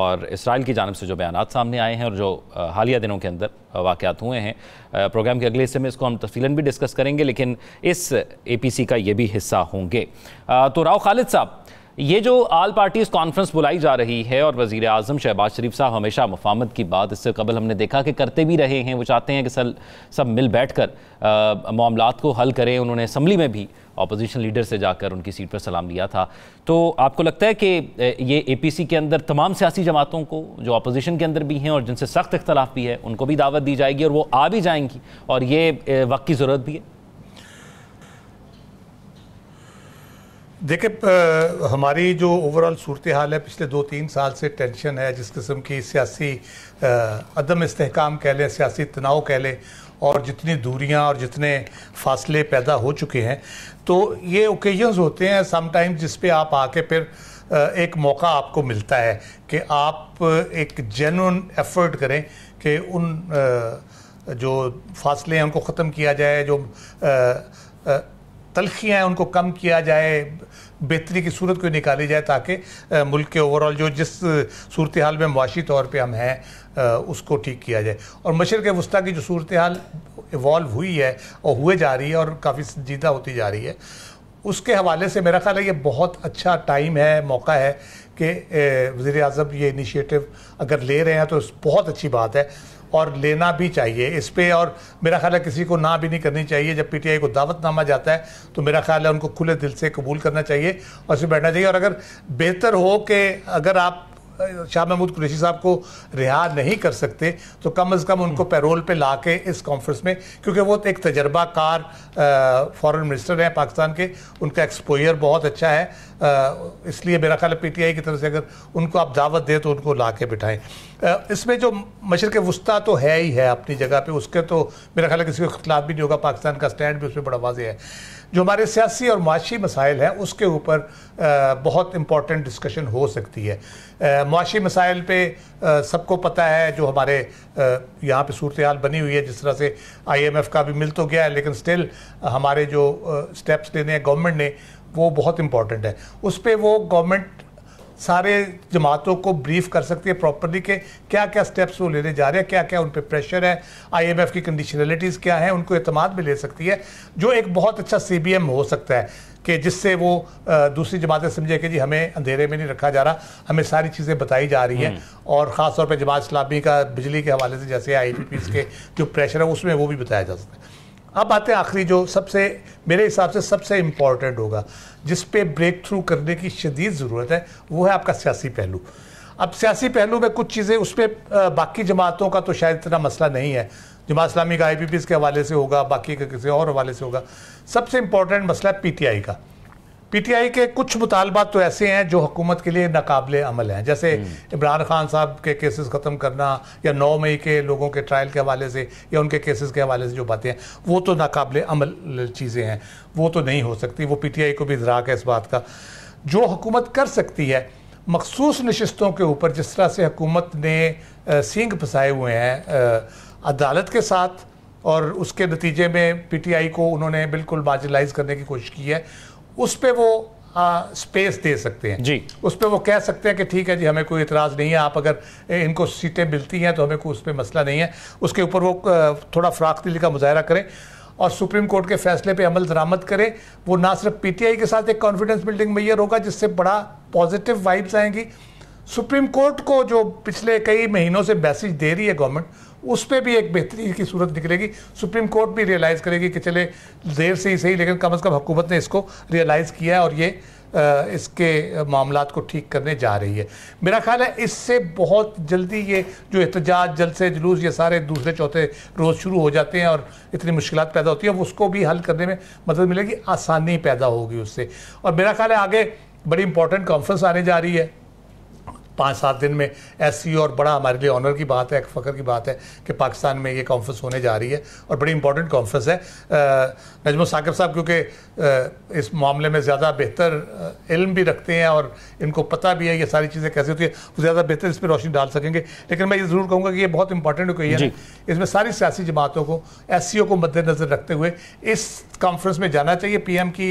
और इसराइल की जानब से जो बयान सामने आए हैं और जो हालिया दिनों के अंदर वाक़ हुए हैं प्रोग्राम के अगले हिस्से में इसको हम तफसीला भी डिस्कस करेंगे लेकिन इस ए पी सी का ये भी हिस्सा होंगे तो राव खालिद साहब ये जो आल पार्टीज कॉन्फ्रेंस बुलाई जा रही है और वजीर अजम शहबाज शरीफ साहब हमेशा मुफामत की बात इससे कबल हमने देखा कि करते भी रहे हैं वो चाहते हैं कि सल सब मिल बैठ कर मामला को हल करें उन्होंने असम्बली में भी अपोजिशन लीडर से जाकर उनकी सीट पर सलाम लिया था तो आपको लगता है कि ये सी के अंदर तमाम सियासी जमातों को जो अपोजिशन के अंदर भी हैं और जिनसे सख्त इख्तलाफ भी है उनको भी दावत दी जाएगी और वो आ भी जाएंगी और ये वक्त की ज़रूरत भी है देखिए हमारी जो ओवरऑल सूरत हाल है पिछले दो तीन साल से टेंशन है जिस किस्म की सियासी अदम इसकाम कह लें सियासी तनाव कह लें और जितनी दूरियां और जितने फासले पैदा हो चुके हैं तो ये ओकेजन्स होते हैं समटाइम्स जिस पे आप आके फिर एक मौका आपको मिलता है कि आप एक जेनुन एफर्ट करें कि उन जो फासले हैं उनको ख़त्म किया जाए जो तलखियाँ हैं उनको कम किया जाए बेहतरी की सूरत को निकाली जाए ताकि मुल्क के ओवरऑल जो जिस सूरत हाल में मुआशी तौर पर हम हैं उसको ठीक किया जाए और मशरक़ वस्ती की जो सूरत हाल इवॉल्व हुई है और हुए जा रही है और काफ़ी संजीदा होती जा रही है उसके हवाले से मेरा ख्याल है ये बहुत अच्छा टाइम है मौका है कि वज़ी अजम ये इनिशिएटिव अगर ले रहे हैं तो बहुत अच्छी बात है और लेना भी चाहिए इस पर और मेरा ख्याल है किसी को ना भी नहीं करनी चाहिए जब पीटीआई को दावतनामा जाता है तो मेरा ख्याल है उनको खुले दिल से कबूल करना चाहिए और उसमें बैठना चाहिए और अगर बेहतर हो कि अगर आप शाह महमूद कुरेशी साहब को रिहा नहीं कर सकते तो कम अज़ कम उनको पैरोल पे ला के इस कॉन्फ्रेंस में क्योंकि वो एक कार फॉरेन मिनिस्टर हैं पाकिस्तान के उनका एक्सपोयर बहुत अच्छा है इसलिए मेरा ख्याल है पी टी आई की तरफ से अगर उनको आप दावत दें तो उनको ला के बिठाएँ इसमें जो मशरक वस्ती तो है ही है अपनी जगह पर उसके तो मेरा ख्याल है किसी के खिलाफ भी नहीं होगा पाकिस्तान का स्टैंड भी उसमें बड़ा वाजे है जो हमारे सियासी और माशी मसाइल हैं उसके ऊपर बहुत इम्पॉर्टेंट डिस्कशन हो सकती है माशी मसाइल पर सबको पता है जो हमारे यहाँ पर सूरत हाल बनी हुई है जिस तरह से आई एम एफ़ का भी मिल तो गया है लेकिन स्टिल हमारे जो स्टेप्स लेने हैं गवर्नमेंट ने वो बहुत इम्पॉर्टेंट है उस पर वो गवर्नमेंट सारे जमातों को ब्रीफ कर सकती है प्रॉपरली के क्या क्या स्टेप्स वो लेने जा रहे हैं क्या क्या उन पर प्रेशर है आईएमएफ की कंडीशनलिटीज़ क्या है उनको अतमाद भी ले सकती है जो एक बहुत अच्छा सीबीएम हो सकता है कि जिससे वो दूसरी जमातें समझे कि जी हमें अंधेरे में नहीं रखा जा रहा हमें सारी चीज़ें बताई जा रही हैं हम्म। और ख़ासतौर पर जमात इस्लामी का बिजली के हवाले से जैसे आई के जो प्रेशर है उसमें वो भी बताया जा सकता है अब आते हैं आखिरी जो सबसे मेरे हिसाब से सबसे इम्पॉर्टेंट होगा जिस पे ब्रेक थ्रू करने की शदीद ज़रूरत है वो है आपका सियासी पहलू अब सियासी पहलू में कुछ चीज़ें उस पर बाकी जमातों का तो शायद इतना मसला नहीं है जमात इस्लामी का आई के हवाले से होगा बाकी का किसी और हवाले से होगा सबसे इम्पॉर्टेंट मसला है पी का पीटीआई के कुछ मुतालबात तो ऐसे हैं जो हुकूमत के लिए नाकबले अमल हैं जैसे हम्म। इमरान खान साहब के केसेस ख़त्म करना या नौ मई के लोगों के ट्रायल के हवाले से या उनके केसेस के हवाले से जो बातें हैं वो तो नाकबले अमल चीज़ें हैं वो तो नहीं हो सकती वो पीटीआई को भी इजराक है इस बात का जो हुकूमत कर सकती है मखसूस नशस्तों के ऊपर जिस तरह से हुकूमत ने सींग फंसाए हुए हैं अदालत के साथ और उसके नतीजे में पीटीआई को उन्होंने बिल्कुल मार्जिनलाइज करने की कोशिश की है उस पर वो आ, स्पेस दे सकते हैं जी उस पर वो कह सकते हैं कि ठीक है जी हमें कोई इतराज़ नहीं है आप अगर इनको सीटें मिलती हैं तो हमें कोई उस पर मसला नहीं है उसके ऊपर वो थोड़ा फ्राक दिल का मुजाहरा करें और सुप्रीम कोर्ट के फैसले पे अमल दरामद करें वो ना सिर्फ पीटीआई के साथ एक कॉन्फिडेंस बिल्डिंग मैयर होगा जिससे बड़ा पॉजिटिव वाइब्स आएंगी सुप्रीम कोर्ट को जो पिछले कई महीनों से मैसेज दे रही है गवर्नमेंट उस पर भी एक बेहतरी की सूरत निकलेगी सुप्रीम कोर्ट भी रियलाइज़ करेगी कि चले देर से ही सही लेकिन कम अज़ कम हुकूमत ने इसको रियलाइज़ किया है और ये इसके मामला को ठीक करने जा रही है मेरा ख्याल है इससे बहुत जल्दी ये जो एहतजाज जलसे जुलूस ये सारे दूसरे चौथे रोज़ शुरू हो जाते हैं और इतनी मुश्किल पैदा होती हैं उसको भी हल करने में मदद मिलेगी आसानी पैदा होगी उससे और मेरा ख्याल है आगे बड़ी इंपॉर्टेंट कॉन्फ्रेंस आने जा रही है पाँच सात दिन में ऐसी और बड़ा हमारे लिए ऑनर की बात है एक फ़ख्र की बात है कि पाकिस्तान में ये कॉन्फ्रेंस होने जा रही है और बड़ी इंपॉर्टेंट कॉन्फ्रेंस है नजमो साकिब साहब क्योंकि इस मामले में ज़्यादा बेहतर इल्म भी रखते हैं और इनको पता भी है ये सारी चीज़ें कैसे होती है वो ज़्यादा बेहतर इस पर रोशनी डाल सकेंगे लेकिन मैं ये ज़रूर कहूँगा कि ये बहुत इंपॉर्टेंट हुई है इसमें सारी सियासी जमातों को एस को मद्देनज़र रखते हुए इस कॉन्फ्रेंस में जाना चाहिए पी की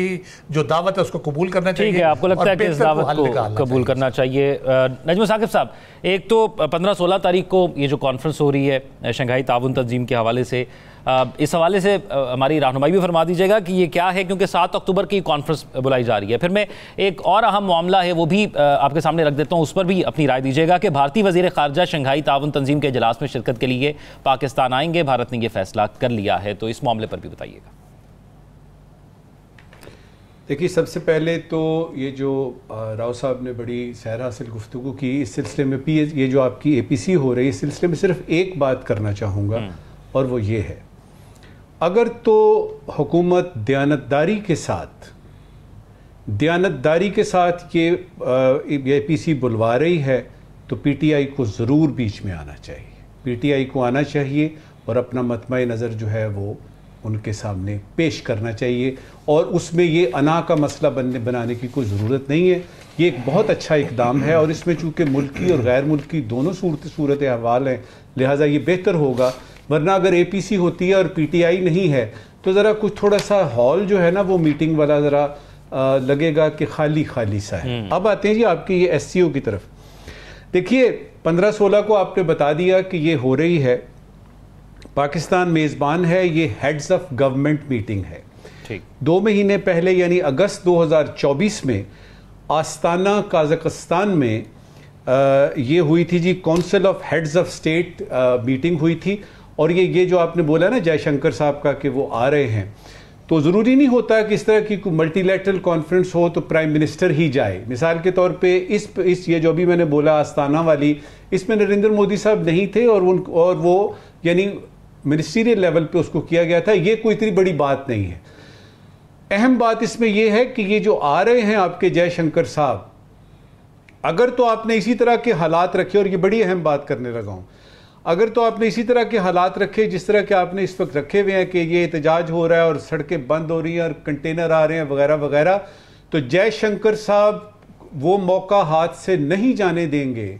जो दावत है उसको कबूल करना चाहिए आपको लगता है कि इस दावत को कबूल करना चाहिए अजमल साकिब साहब एक तो 15-16 तारीख को ये जो कॉन्फ्रेंस हो रही है शंघाई ताउन तंजीम के हवाले से इस हवाले से हमारी रहनुमाई भी फरमा दीजिएगा कि ये क्या है क्योंकि सात अक्टूबर की कॉन्फ्रेंस बुलाई जा रही है फिर मैं एक और अहम मामला है वो भी आपके सामने रख देता हूँ उस पर भी अपनी राय दीजिएगा कि भारतीय वजीर खारजा शंघाई ताउन तंजीम के अजलास में शिरकत के लिए पाकिस्तान आएंगे भारत ने यह फैसला कर लिया है तो इस मामले पर भी बताइएगा देखिए सबसे पहले तो ये जो राव साहब ने बड़ी सैर हासिल गुफ्तु की इस सिलसिले में पी ये जो आपकी एपीसी हो रही है इस सिलसिले में सिर्फ एक बात करना चाहूँगा हम्म। और वो ये है अगर तो हुकूमत दयानतदारी के साथ दयानतदारी के साथ ये ए पी बुलवा रही है तो पी टी आई को ज़रूर बीच में आना चाहिए पी टी आई को आना चाहिए और अपना मतम नज़र जो है वो उनके सामने पेश करना चाहिए और उसमें ये अना का मसला बनने बनाने की कोई ज़रूरत नहीं है ये एक बहुत अच्छा इकदाम है और इसमें चूँकि मुल्की और गैर मुल्की दोनों सूरत सूरत अहवाल हैं लिहाजा ये बेहतर होगा वरना अगर सी होती है और आई नहीं है तो ज़रा कुछ थोड़ा सा हॉल जो है ना वो मीटिंग वाला ज़रा लगेगा कि खाली खाली सा है हम्म। अब आते हैं जी आपके ये एस की तरफ देखिए पंद्रह सोलह को आपने बता दिया कि ये हो रही है पाकिस्तान मेज़बान है ये हेड्स ऑफ गवर्नमेंट मीटिंग है ठीक दो महीने पहले यानी अगस्त 2024 में आस्ताना काजकस्तान में आ, ये हुई थी जी council of heads of state meeting हुई थी और ये ये जो आपने बोला ना जयशंकर साहब का कि वो आ रहे हैं तो ज़रूरी नहीं होता कि इस तरह की मल्टीलेटरल कॉन्फ्रेंस हो तो प्राइम मिनिस्टर ही जाए मिसाल के तौर पे इस इस ये जो अभी मैंने बोला आस्ताना वाली इसमें नरेंद्र मोदी साहब नहीं थे और उन और वो यानी मिनिस्टीरियल लेवल पे उसको किया गया था ये कोई इतनी बड़ी बात नहीं है अहम बात इसमें यह है कि ये जो आ रहे हैं आपके जयशंकर साहब अगर तो आपने इसी तरह के हालात रखे और ये बड़ी अहम बात करने लगा हूँ अगर तो आपने इसी तरह के हालात रखे जिस तरह के आपने इस वक्त रखे हुए हैं कि ये एहतजाज हो रहा है और सड़कें बंद हो रही हैं और कंटेनर आ रहे हैं वगैरह वगैरह तो जयशंकर साहब वो मौका हाथ से नहीं जाने देंगे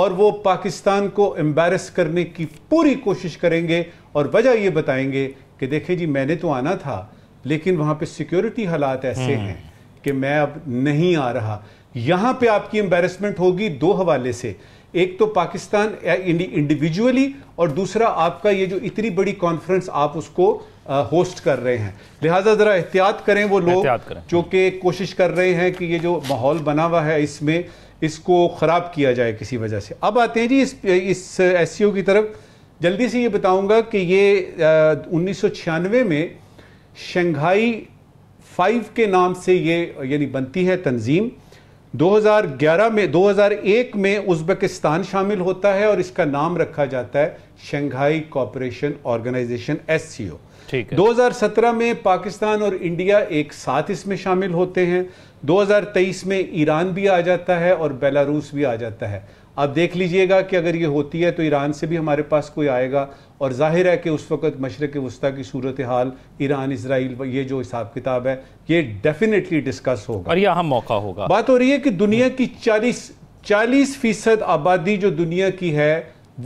और वो पाकिस्तान को एम्बेरस करने की पूरी कोशिश करेंगे और वजह ये बताएंगे कि देखे जी मैंने तो आना था लेकिन वहाँ पे सिक्योरिटी हालात ऐसे हम्म। हैं कि मैं अब नहीं आ रहा यहाँ पे आपकी एम्बेरसमेंट होगी दो हवाले से एक तो पाकिस्तान इंडिविजुअली और दूसरा आपका ये जो इतनी बड़ी कॉन्फ्रेंस आप उसको आ, होस्ट कर रहे हैं लिहाजा ज़रा एहतियात करें वो लोग जो कि कोशिश कर रहे हैं कि ये जो माहौल बना हुआ है इसमें इसको ख़राब किया जाए किसी वजह से अब आते हैं जी इस एस की तरफ जल्दी से ये बताऊंगा कि ये उन्नीस में शंघाई फाइव के नाम से ये यानी बनती है तंजीम 2011 में 2001 में उज्बेकिस्तान शामिल होता है और इसका नाम रखा जाता है शंघाई कॉपरेशन ऑर्गेनाइजेशन एस ठीक ओ दो में पाकिस्तान और इंडिया एक साथ इसमें शामिल होते हैं 2023 में ईरान भी आ जाता है और बेलारूस भी आ जाता है आप देख लीजिएगा कि अगर ये होती है तो ईरान से भी हमारे पास कोई आएगा और जाहिर है कि उस वक्त मशरक़ वस्ती की सूरत हाल ईरान इसराइल ये जो हिसाब किताब है ये डेफिनेटली डिस्कस होगा और यह अहम मौका होगा बात हो रही है कि दुनिया की चालीस चालीस फीसद आबादी जो दुनिया की है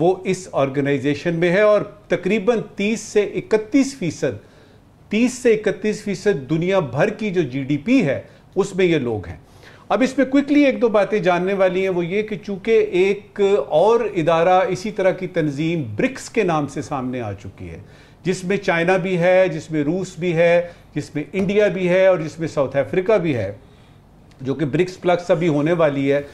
वो इस ऑर्गेनाइजेशन में है और तकरीबन 30 से 31 फीसद तीस से इकतीस फीसद दुनिया भर की जो जीडीपी है उसमें ये लोग हैं अब इसमें क्विकली एक दो बातें जानने वाली हैं वो ये कि चूंकि एक और इदारा इसी तरह की तंजीम ब्रिक्स के नाम से सामने आ चुकी है जिसमें चाइना भी है जिसमें रूस भी है जिसमें इंडिया भी है और जिसमें साउथ अफ्रीका भी है जो कि ब्रिक्स प्लस अभी होने वाली है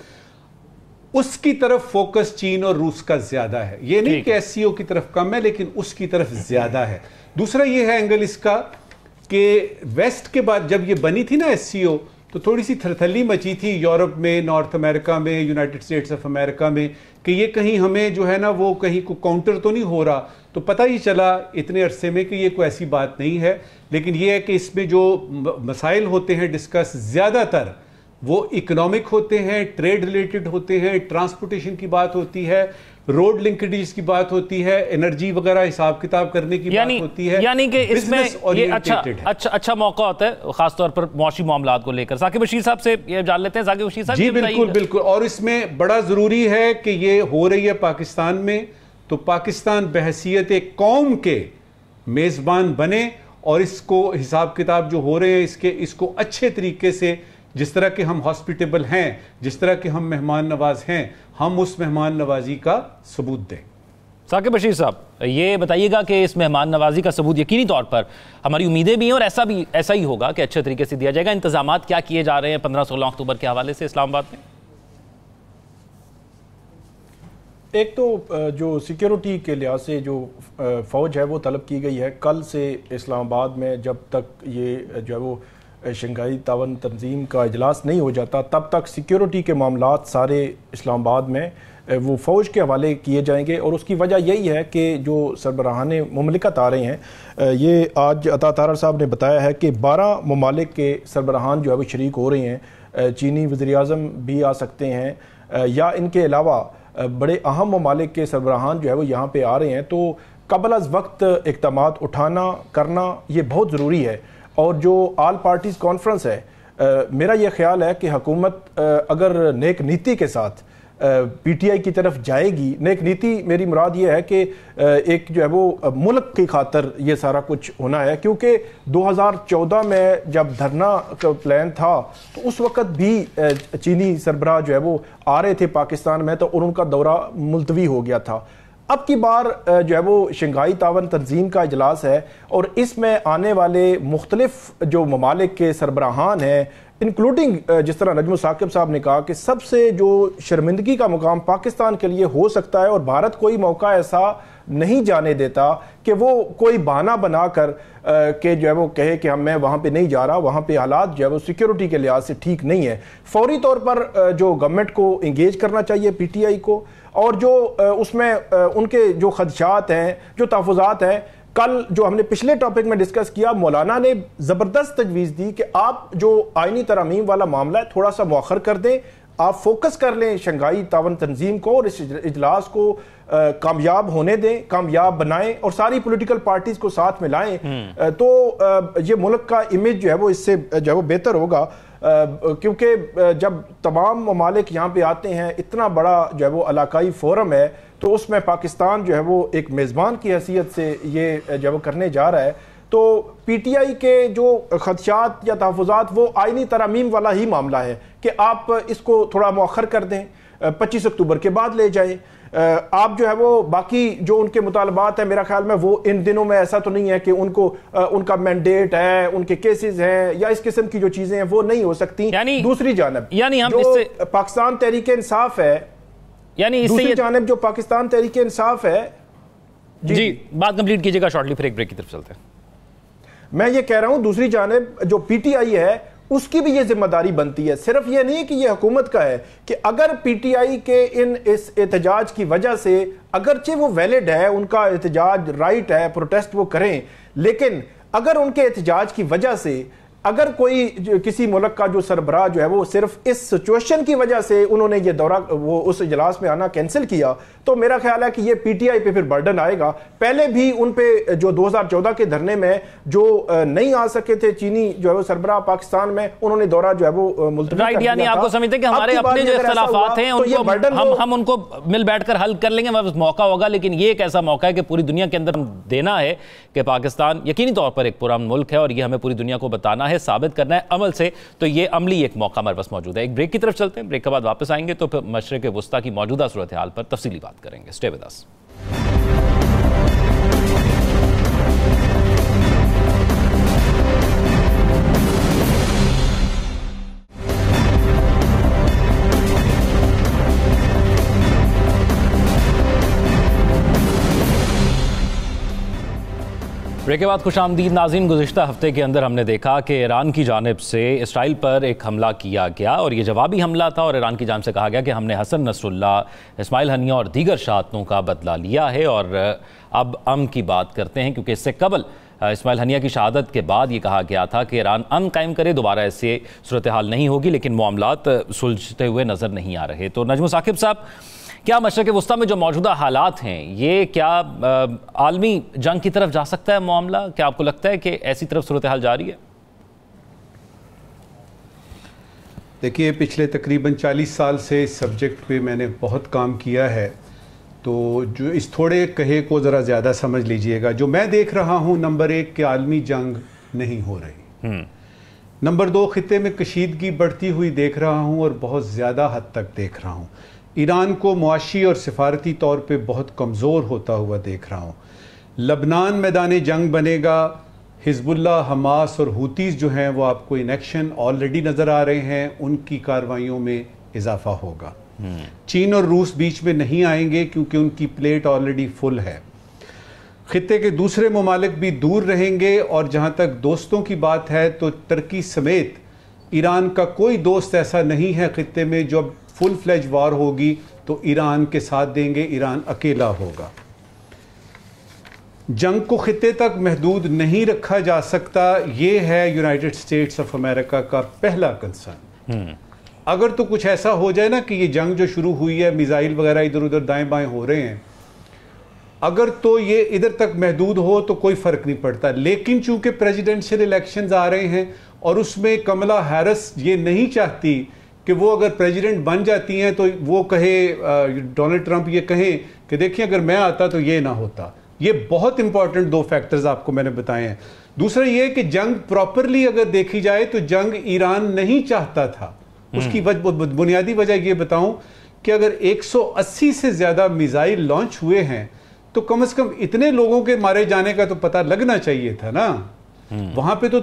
उसकी तरफ फोकस चीन और रूस का ज्यादा है ये नहीं कि एस की तरफ कम है लेकिन उसकी तरफ ज्यादा है दूसरा ये है एंगल इसका कि वेस्ट के बाद जब ये बनी थी ना एस तो थोड़ी सी थरथली मची थी यूरोप में नॉर्थ अमेरिका में यूनाइटेड स्टेट्स ऑफ अमेरिका में कि ये कहीं हमें जो है ना वो कहीं को काउंटर तो नहीं हो रहा तो पता ही चला इतने अरसे में कि ये कोई ऐसी बात नहीं है लेकिन ये है कि इसमें जो मसाइल होते हैं डिस्कस ज़्यादातर वो इकोनॉमिक होते हैं ट्रेड रिलेटेड होते हैं ट्रांसपोर्टेशन की बात होती है रोड लिंकेजेस की बात होती है एनर्जी वगैरह हिसाब किताब करने की बात होती है यानी कि इसमें ये अच्छा अच्छा अच्छा मौका होता है खासतौर पर मुआशी मामला को लेकर साकिब बशीर साहब से ये जान लेते हैं साकिब बशीर साहब जी बिल्कुल बिल्कुल और इसमें बड़ा ज़रूरी है कि ये हो रही है पाकिस्तान में तो पाकिस्तान बहसीत कौम के मेज़बान बने और इसको हिसाब किताब जो हो रहे हैं इसके इसको अच्छे तरीके से जिस तरह के हम हॉस्पिटेबल हैं जिस तरह के हम मेहमान नवाज हैं हम उस मेहमान नवाजी का सबूत दें साकिब बशीर साहब ये बताइएगा कि इस मेहमान नवाजी का सबूत यकीनी तौर पर हमारी उम्मीदें भी हैं और ऐसा भी ऐसा ही होगा कि अच्छे तरीके से दिया जाएगा इंतजाम क्या किए जा रहे हैं पंद्रह सोलह अक्टूबर के हवाले से इस्लामाबाद में एक तो जो सिक्योरिटी के लिहाज से जो फ़ौज है वो तलब की गई है कल से इस्लामाबाद में जब तक ये जो है वो शंघाई तावन तंजीम का अजलास नहीं हो जाता तब तक सिक्योरिटी के मामला सारे इस्लामाबाद में वो फ़ौज के हवाले किए जाएंगे और उसकी वजह यही है कि जो सरबराहान ममलिकत आ रहे हैं ये आज अता तारा साहब ने बताया है कि बारह ममालिक के सरबराहान जो है वो शर्क हो रहे हैं चीनी वज़ी अजम भी आ सकते हैं या इनके अलावा बड़े अहम ममालिक के सरबराहान जो है वो यहाँ पर आ रहे हैं तो कबल अज़ वक्त इकदाम उठाना करना ये बहुत ज़रूरी है और जो आल पार्टीज़ कॉन्फ्रेंस है आ, मेरा ये ख्याल है कि हकूमत अगर नेक नीति के साथ पीटीआई की तरफ जाएगी नेक नीति मेरी मुराद ये है कि एक जो है वो मुल्क की खातर ये सारा कुछ होना है क्योंकि 2014 में जब धरना का प्लान था तो उस वक्त भी चीनी सरबराह जो है वो आ रहे थे पाकिस्तान में तो उनका दौरा मुलतवी हो गया था अब की बार जो है वो शंघाई तावन तंजीम का अजलास है और इसमें आने वाले मुख्तलिफ जो ममालिक के सरबराहान हैं इंक्लूडिंग जिस तरह नजम साकिब साहब ने कहा कि सबसे जो शर्मिंदगी का मुकाम पाकिस्तान के लिए हो सकता है और भारत कोई मौका ऐसा नहीं जाने देता कि वो कोई बहाना बनाकर के जो है वो कहे कि हम मैं वहाँ पे नहीं जा रहा वहाँ पे हालात जो है वो सिक्योरिटी के लिहाज से ठीक नहीं है फौरी तौर पर जो गवर्नमेंट को इंगेज करना चाहिए आई को और जो उसमें उनके जो खदशात हैं जो तहफात हैं कल जो हमने पिछले टॉपिक में डिस्कस किया मौलाना ने ज़बरदस्त तजवीज़ दी कि आप जो आइनी तरामीम वाला मामला है थोड़ा सा मौखर कर दें आप फोकस कर लें शंघाई तावन तंजीम को और इस इजलास को कामयाब होने दें कामयाब बनाएं और सारी पॉलिटिकल पार्टीज को साथ में लाएं हम्म। तो ये मुल्क का इमेज जो है वो इससे जो है वो बेहतर होगा क्योंकि जब तमाम ममालिक यहाँ पर आते हैं इतना बड़ा जो है वो इलाकाई फोरम है तो उसमें पाकिस्तान जो है वो एक मेज़बान की हैसियत से ये जो है वो करने जा रहा है तो पी टी आई के जो खदशात या तहफ़ात वो आइनी तरामीम वाला ही मामला है कि आप इसको थोड़ा मौखर कर दें पच्चीस अक्टूबर के बाद ले जाए आप जो है वो बाकी जो उनके मुतालबात हैं मेरा ख्याल में वो इन दिनों में ऐसा तो नहीं है कि उनको उनका मैंडेट है उनके केसेस हैं या इस किस्म की जो चीज़ें हैं वो नहीं हो सकती यानी दूसरी जानब यानी हम इससे पाकिस्तान तहरीक इंसाफ है यानी दूसरी जानब जो पाकिस्तान तहरीक इंसाफ है जी, जी बात कंप्लीट कीजिएगा शॉर्टली फिर एक ब्रेक की तरफ चलते हैं मैं ये कह रहा हूं दूसरी जानब जो पीटीआई है उसकी भी ये जिम्मेदारी बनती है सिर्फ ये नहीं कि ये हुकूमत का है कि अगर पीटीआई के इन इस एहतजाज की वजह से अगरचे वो वैलिड है उनका एहतजाज राइट है प्रोटेस्ट वो करें लेकिन अगर उनके एहतजाज की वजह से अगर कोई किसी मुल्क का जो सरबराह जो है वो सिर्फ इस सिचुएशन की वजह से उन्होंने ये दौरा वो उस इजलास में आना कैंसिल किया तो मेरा ख्याल है कि ये पीटीआई पे फिर बर्डन आएगा पहले भी उन पे जो 2014 के धरने में जो नहीं आ सके थे चीनी जो है वो सरबराह पाकिस्तान में उन्होंने दौरा जो है वो मुल्तवी आपको समझते कि हमारे अपने जो हैं तो उनको हम तो हम उनको मिल बैठ हल कर लेंगे मौका होगा लेकिन ये एक ऐसा मौका है कि पूरी दुनिया के अंदर देना है कि पाकिस्तान यकीनी तौर पर एक पुरान मुल्क है और ये हमें पूरी दुनिया को बताना है है साबित करना है अमल से तो ये अमली एक मौका हमारे पास मौजूद है एक ब्रेक की तरफ चलते हैं ब्रेक के बाद वापस आएंगे तो फिर मशरक वस्ती की मौजूदा सूरत हाल पर तफसली बात करेंगे स्टेविदास ब्रेक के बाद खुश आमदीद नाजीन गुजशत हफ्ते के अंदर हमने देखा कि ईरान की जानब से इसराइल पर एक हमला किया गया और ये जवाबी हमला था और ईरान की जानब से कहा गया कि हमने हसन नसरुल्ला इसमाइल हनिया और दीगर शातों का बदला लिया है और अब अम की बात करते हैं क्योंकि इससे कबल इसमाइल हनिया की शहादत के बाद ये कहा गया था कि ईरान अम कायम करे दोबारा ऐसे सूरत हाल नहीं होगी लेकिन मामला सुलझते हुए नज़र नहीं आ रहे तो नजमो साकिब साहब क्या मशरक वस्ती में जो मौजूदा हालात हैं ये क्या आलमी जंग की तरफ जा सकता है मामला क्या आपको लगता है कि ऐसी तरफ सूरत हाल जारी है देखिए पिछले तकरीबन 40 साल से इस सब्जेक्ट पे मैंने बहुत काम किया है तो जो इस थोड़े कहे को ज़रा ज़्यादा समझ लीजिएगा जो मैं देख रहा हूँ नंबर एक कि आलमी जंग नहीं हो रही हम्म। नंबर दो ख़त्े में कशीदगी बढ़ती हुई देख रहा हूँ और बहुत ज़्यादा हद तक देख रहा हूँ ईरान को मुआशी और सिफारती तौर पर बहुत कमज़ोर होता हुआ देख रहा हूँ लबनान मैदान जंग बनेगा हिजबुल्ला हमास और हूतीस जो हैं वो आपको एक्शन ऑलरेडी नज़र आ रहे हैं उनकी कार्रवाइयों में इजाफा होगा हम्म। चीन और रूस बीच में नहीं आएंगे क्योंकि उनकी प्लेट ऑलरेडी फुल है खत्े के दूसरे ममालिक भी दूर रहेंगे और जहाँ तक दोस्तों की बात है तो तर्की समेत ईरान का कोई दोस्त ऐसा नहीं है खत्े में जो अब फुल फ्लैज वार होगी तो ईरान के साथ देंगे ईरान अकेला होगा जंग को ख़त्े तक महदूद नहीं रखा जा सकता यह है यूनाइटेड स्टेट्स ऑफ अमेरिका का पहला कंसर्न हम्म। अगर तो कुछ ऐसा हो जाए ना कि ये जंग जो शुरू हुई है मिज़ाइल वगैरह इधर उधर दाएं बाएं हो रहे हैं अगर तो ये इधर तक महदूद हो तो कोई फ़र्क नहीं पड़ता लेकिन चूंकि प्रेजिडेंशियल इलेक्शन आ रहे हैं और उसमें कमला हैरिस ये नहीं चाहती कि वो अगर प्रेसिडेंट बन जाती हैं तो वो कहे डोनाल्ड ट्रंप ये कहें कि देखिए अगर मैं आता तो ये ना होता ये बहुत इंपॉर्टेंट दो फैक्टर्स आपको मैंने बताए हैं दूसरा ये कि जंग प्रॉपरली अगर देखी जाए तो जंग ईरान नहीं चाहता था हम्म। उसकी बुनियादी वजह ये बताऊं कि अगर 180 से ज़्यादा मिज़ाइल लॉन्च हुए हैं तो कम से कम इतने लोगों के मारे जाने का तो पता लगना चाहिए था ना हम्म। वहां पे तो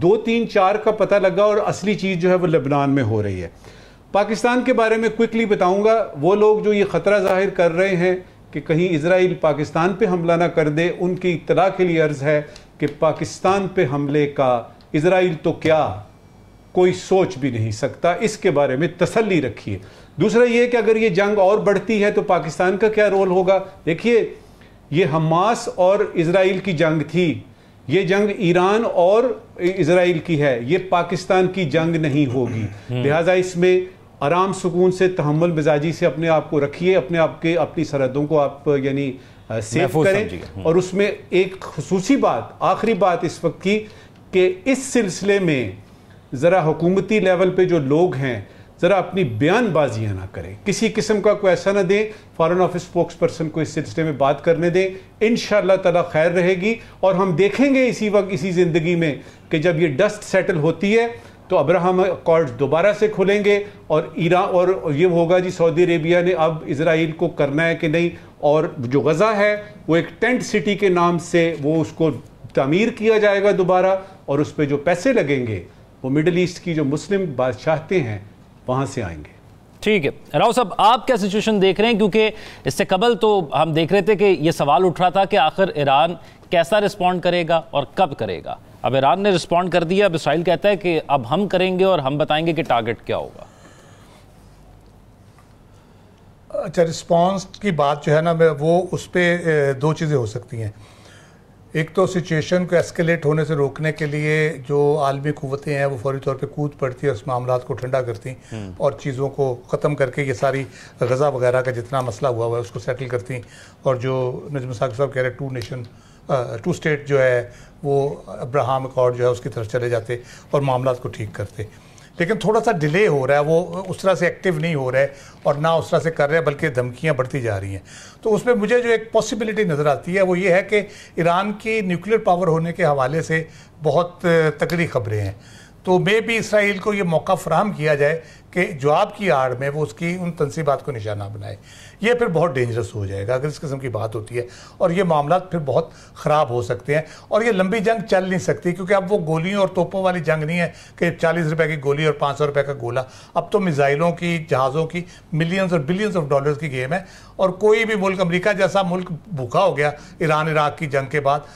दो तीन चार का पता लगा और असली चीज़ जो है वो लेबनान में हो रही है पाकिस्तान के बारे में क्विकली बताऊंगा वो लोग जो ये ख़तरा जाहिर कर रहे हैं कि कहीं इसराइल पाकिस्तान पे हमला ना कर दे उनकी इतला के लिए अर्ज़ है कि पाकिस्तान पे हमले का इसराइल तो क्या कोई सोच भी नहीं सकता इसके बारे में तसल्ली रखिए दूसरा ये कि अगर ये जंग और बढ़ती है तो पाकिस्तान का क्या रोल होगा देखिए ये हमास और इसराइल की जंग थी ये जंग ईरान और इसराइल की है ये पाकिस्तान की जंग नहीं होगी हम्म। लिहाजा इसमें आराम सुकून से तहमल मिजाजी से अपने आप को रखिए अपने आप के अपनी सरहदों को आप यानी सेफ करें हम्म। और उसमें एक खसूसी बात आखिरी बात इस वक्त की कि इस सिलसिले में ज़रा हुकूमती लेवल पे जो लोग हैं ज़रा अपनी बयानबाजियाँ ना करें किसी किस्म का कोई ऐसा ना दें फ़ॉरन ऑफिस स्पोक्स पर्सन को इस सिलसिले में बात करने दें इन तला खैर रहेगी और हम देखेंगे इसी वक्त इसी ज़िंदगी में कि जब ये डस्ट सेटल होती है तो अब्राहम अकॉर्ड्स दोबारा से खुलेंगे और ईरान और ये होगा जी सऊदी अरेबिया ने अब इसराइल को करना है कि नहीं और जो गज़ा है वो एक टेंट सिटी के नाम से वो उसको तमीर किया जाएगा दोबारा और उस पर जो पैसे लगेंगे वो मिडल ईस्ट की जो मुस्लिम बादशाहते हैं वहां से आएंगे ठीक है राव साहब आप क्या सिचुएशन देख रहे हैं क्योंकि इससे कबल तो हम देख रहे थे कि यह सवाल उठ रहा था कि आखिर ईरान कैसा रिस्पॉन्ड करेगा और कब करेगा अब ईरान ने रिस्पॉन्ड कर दिया अब इसराइल कहता है कि अब हम करेंगे और हम बताएंगे कि टारगेट क्या होगा अच्छा रिस्पॉन्स की बात जो है ना मैं वो उस पर दो चीज़ें हो सकती हैं एक तो सिचुएशन को एस्केलेट होने से रोकने के लिए जो आलमी कुतें हैं वो फौरी तौर पे कूद पड़ती है उस मामला को ठंडा करती हम्म। और चीज़ों को ख़त्म करके ये सारी गज़ा वगैरह का जितना मसला हुआ हुआ है उसको सेटल करती और जो नजम साकिब साहब कह रहे हैं टू नेशन टू स्टेट जो है वो अब्राहम अकॉर्ड जो है उसकी तरफ चले जाते और मामला को ठीक करते लेकिन थोड़ा सा डिले हो रहा है वो उस तरह से एक्टिव नहीं हो रहा है और ना उस तरह से कर रहे हैं बल्कि धमकियाँ बढ़ती जा रही हैं तो उसमें मुझे जो एक पॉसिबिलिटी नज़र आती है वो ये है कि ईरान की न्यूक्लियर पावर होने के हवाले से बहुत तकड़ी खबरें हैं तो मे भी इसराइल को ये मौका फ्राहम किया जाए कि जवाब की आड़ में वो उसकी उन तनसीबात को निशाना बनाए ये फिर बहुत डेंजरस हो जाएगा अगर इस किस्म की बात होती है और ये मामला फिर बहुत ख़राब हो सकते हैं और ये लंबी जंग चल नहीं सकती क्योंकि अब वो गोलियों और तोपों वाली जंग नहीं है कि चालीस रुपए की गोली और पाँच सौ रुपए का गोला अब तो मिज़ाइलों की जहाज़ों की मिलियंस और बिलियंस ऑफ डॉलर्स की गेम है और कोई भी मुल्क अमेरिका जैसा मुल्क भूखा हो गया ईरान इराक की जंग के बाद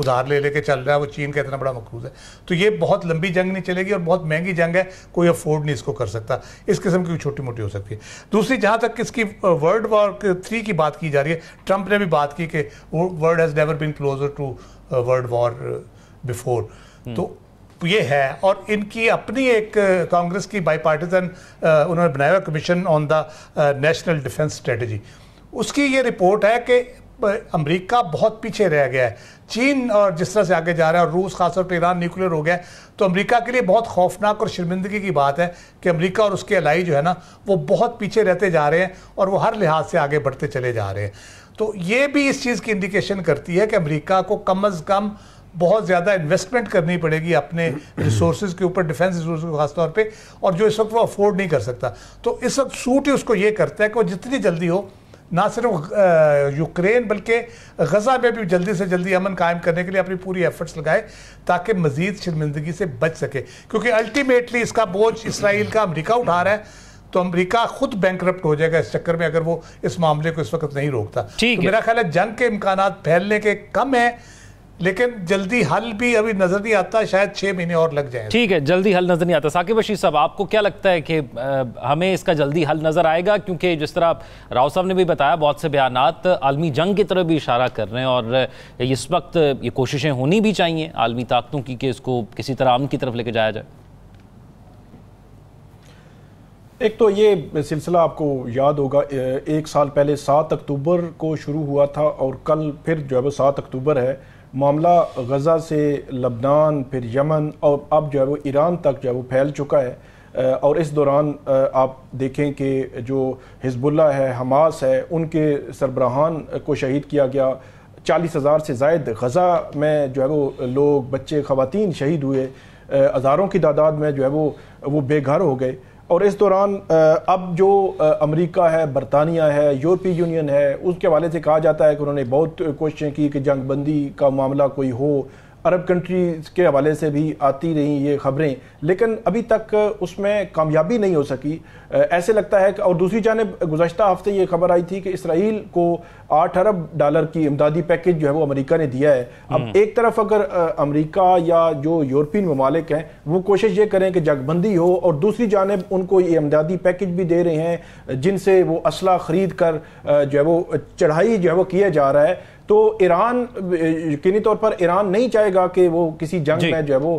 उधार ले लेके चल रहा है वो चीन का इतना बड़ा मकरूज है तो ये बहुत लंबी जंग नहीं चलेगी और बहुत महंगी जंग है कोई अफोर्ड नहीं इसको कर सकता इस किस्म की छोटी मोटी हो सकती है दूसरी जहाँ तक इसकी वर्ल्ड वॉर थ्री की बात की जा रही है ट्रंप ने भी बात की कि world has never been closer to world war before hmm. तो ये है और इनकी अपनी एक कांग्रेस की बाई उन्होंने बनाया हुआ commission on the national defence strategy उसकी ये रिपोर्ट है कि अमेरिका बहुत पीछे रह गया है चीन और जिस तरह से आगे जा रहा है और रूस खासतौर पर ईरान न्यूक्लियर हो गया है तो अमेरिका के लिए बहुत खौफनाक और शर्मिंदगी की बात है कि अमेरिका और उसके अलाई जो है ना वो बहुत पीछे रहते जा रहे हैं और वो हर लिहाज से आगे बढ़ते चले जा रहे हैं तो ये भी इस चीज़ की इंडिकेशन करती है कि अमरीका को कम अज़ कम बहुत ज़्यादा इन्वेस्टमेंट करनी पड़ेगी अपने रिसोर्स के ऊपर डिफेंस रिसोर्स खासतौर पर और जो इस वक्त वो अफोर्ड नहीं कर सकता तो इस वक्त सूट ही उसको ये करता है कि वो जितनी जल्दी हो ना सिर्फ यूक्रेन बल्कि गजा में भी जल्दी से जल्दी अमन कायम करने के लिए अपनी पूरी एफर्ट्स लगाए ताकि मजीद शर्मिंदगी से बच सके क्योंकि अल्टीमेटली इसका बोझ इसराइल का अमरीका उठा रहा है तो अमेरिका खुद करप्ट हो जाएगा इस चक्कर में अगर वो इस मामले को इस वक्त नहीं रोकता तो मेरा ख्याल है जंग के इम्कान फैलने के कम हैं लेकिन जल्दी हल भी अभी नजर नहीं आता शायद छह महीने और लग जाए ठीक है जल्दी हल नजर नहीं आता साकिब बशीर साहब आपको क्या लगता है कि हमें इसका जल्दी हल नजर आएगा क्योंकि जिस तरह राव साहब ने भी बताया बहुत से बयान आलमी जंग की तरफ भी इशारा कर रहे हैं और इस वक्त ये कोशिशें होनी भी चाहिए आलमी ताकतों की कि इसको किसी तरह अमन की तरफ लेके जाया जाए एक तो ये सिलसिला आपको याद होगा एक साल पहले सात अक्टूबर को शुरू हुआ था और कल फिर जो है वो सात अक्टूबर है मामला गज़ा से लबनान फिर यमन और अब जो है वो ईरान तक जो है वो फैल चुका है और इस दौरान आप देखें कि जो हिजबुल्ला है हमास है उनके सरबराहान को शहीद किया गया चालीस हज़ार से जायद गज़ा में जो है वो लोग बच्चे ख़वान शहीद हुए हज़ारों की तादाद में जो है वो वो बेघर हो गए और इस दौरान अब जो अमेरिका है बरतानिया है यूरोपीय यूनियन है उसके हवाले से कहा जाता है कि उन्होंने बहुत कोशिशें की कि जंग बंदी का मामला कोई हो अरब कंट्रीज़ के हवाले से भी आती रहीं ये खबरें लेकिन अभी तक उसमें कामयाबी नहीं हो सकी ऐसे लगता है कि और दूसरी जानब गुजशत हफ्ते ये खबर आई थी कि इसराइल को आठ अरब डॉलर की इमदादी पैकेज जो है वो अमेरिका ने दिया है अब हम्म। एक तरफ अगर अमेरिका या जो यूरोपियन ममालिक हैं वो कोशिश ये करें कि जगबंदी हो और दूसरी जानब उनको ये इमदादी पैकेज भी दे रहे हैं जिनसे वो असला ख़रीद कर जो है वो चढ़ाई जो है वो किया जा रहा है तो ईरान यकीनी तौर पर ईरान नहीं चाहेगा कि वो किसी जंग में जो है वो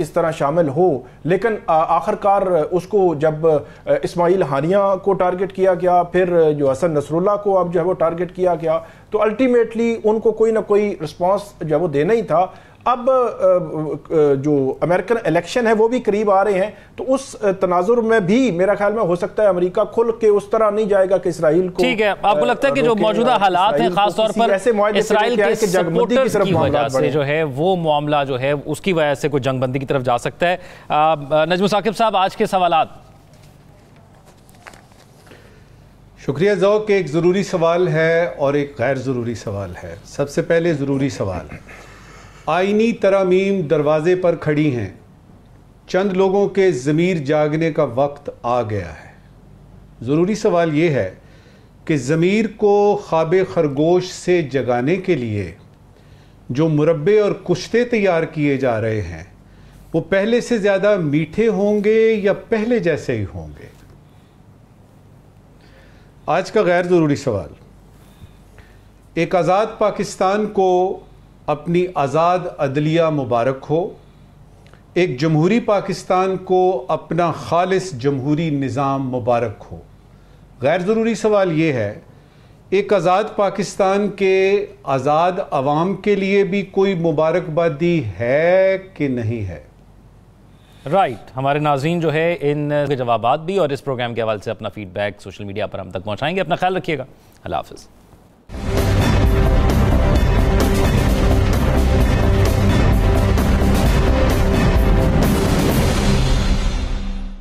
इस तरह शामिल हो लेकिन आखिरकार उसको जब इसमाइल हानिया को टारगेट किया गया फिर जो हसन नसरुल्ला को अब जो है वो टारगेट किया गया तो अल्टीमेटली उनको कोई ना कोई रिस्पॉन्स जो है वो देना ही था अब जो अमेरिकन इलेक्शन है वो भी करीब आ रहे हैं तो उस तनाजुर में भी मेरा ख्याल में हो सकता है अमेरिका खुल के उस तरह नहीं जाएगा कि इसराइल को ठीक है आपको लगता है कि जो मौजूदा हालात हैं खासतौर पर ऐसे इसराइल के जंगबंदी की तरफ से जो है वो मामला जो है उसकी वजह से कोई जंगबंदी की तरफ जा सकता है नजमो साकिब साहब आज के सवाल शुक्रिया जौक एक ज़रूरी सवाल है और एक गैर ज़रूरी सवाल है सबसे पहले ज़रूरी सवाल है आइनी तरामीम दरवाज़े पर खड़ी हैं चंद लोगों के ज़मीर जागने का वक्त आ गया है ज़रूरी सवाल ये है कि ज़मीर को ख्वाब खरगोश से जगाने के लिए जो मुरबे और कुश्ते तैयार किए जा रहे हैं वो पहले से ज़्यादा मीठे होंगे या पहले जैसे ही होंगे आज का गैर ज़रूरी सवाल एक आज़ाद पाकिस्तान को अपनी आज़ाद अदलिया मुबारक हो एक जमहूरी पाकिस्तान को अपना खालिश जमहूरी निज़ाम मुबारक हो गैर ज़रूरी सवाल ये है एक आज़ाद पाकिस्तान के आज़ाद अवाम के लिए भी कोई मुबारकबादी है कि नहीं है राइट right. हमारे नाजीन जो है इन जवाब भी और इस प्रोग्राम के हवाले से अपना फीडबैक सोशल मीडिया पर हम तक पहुँचाएंगे अपना ख्याल रखिएगा अल्लाह हाफिज़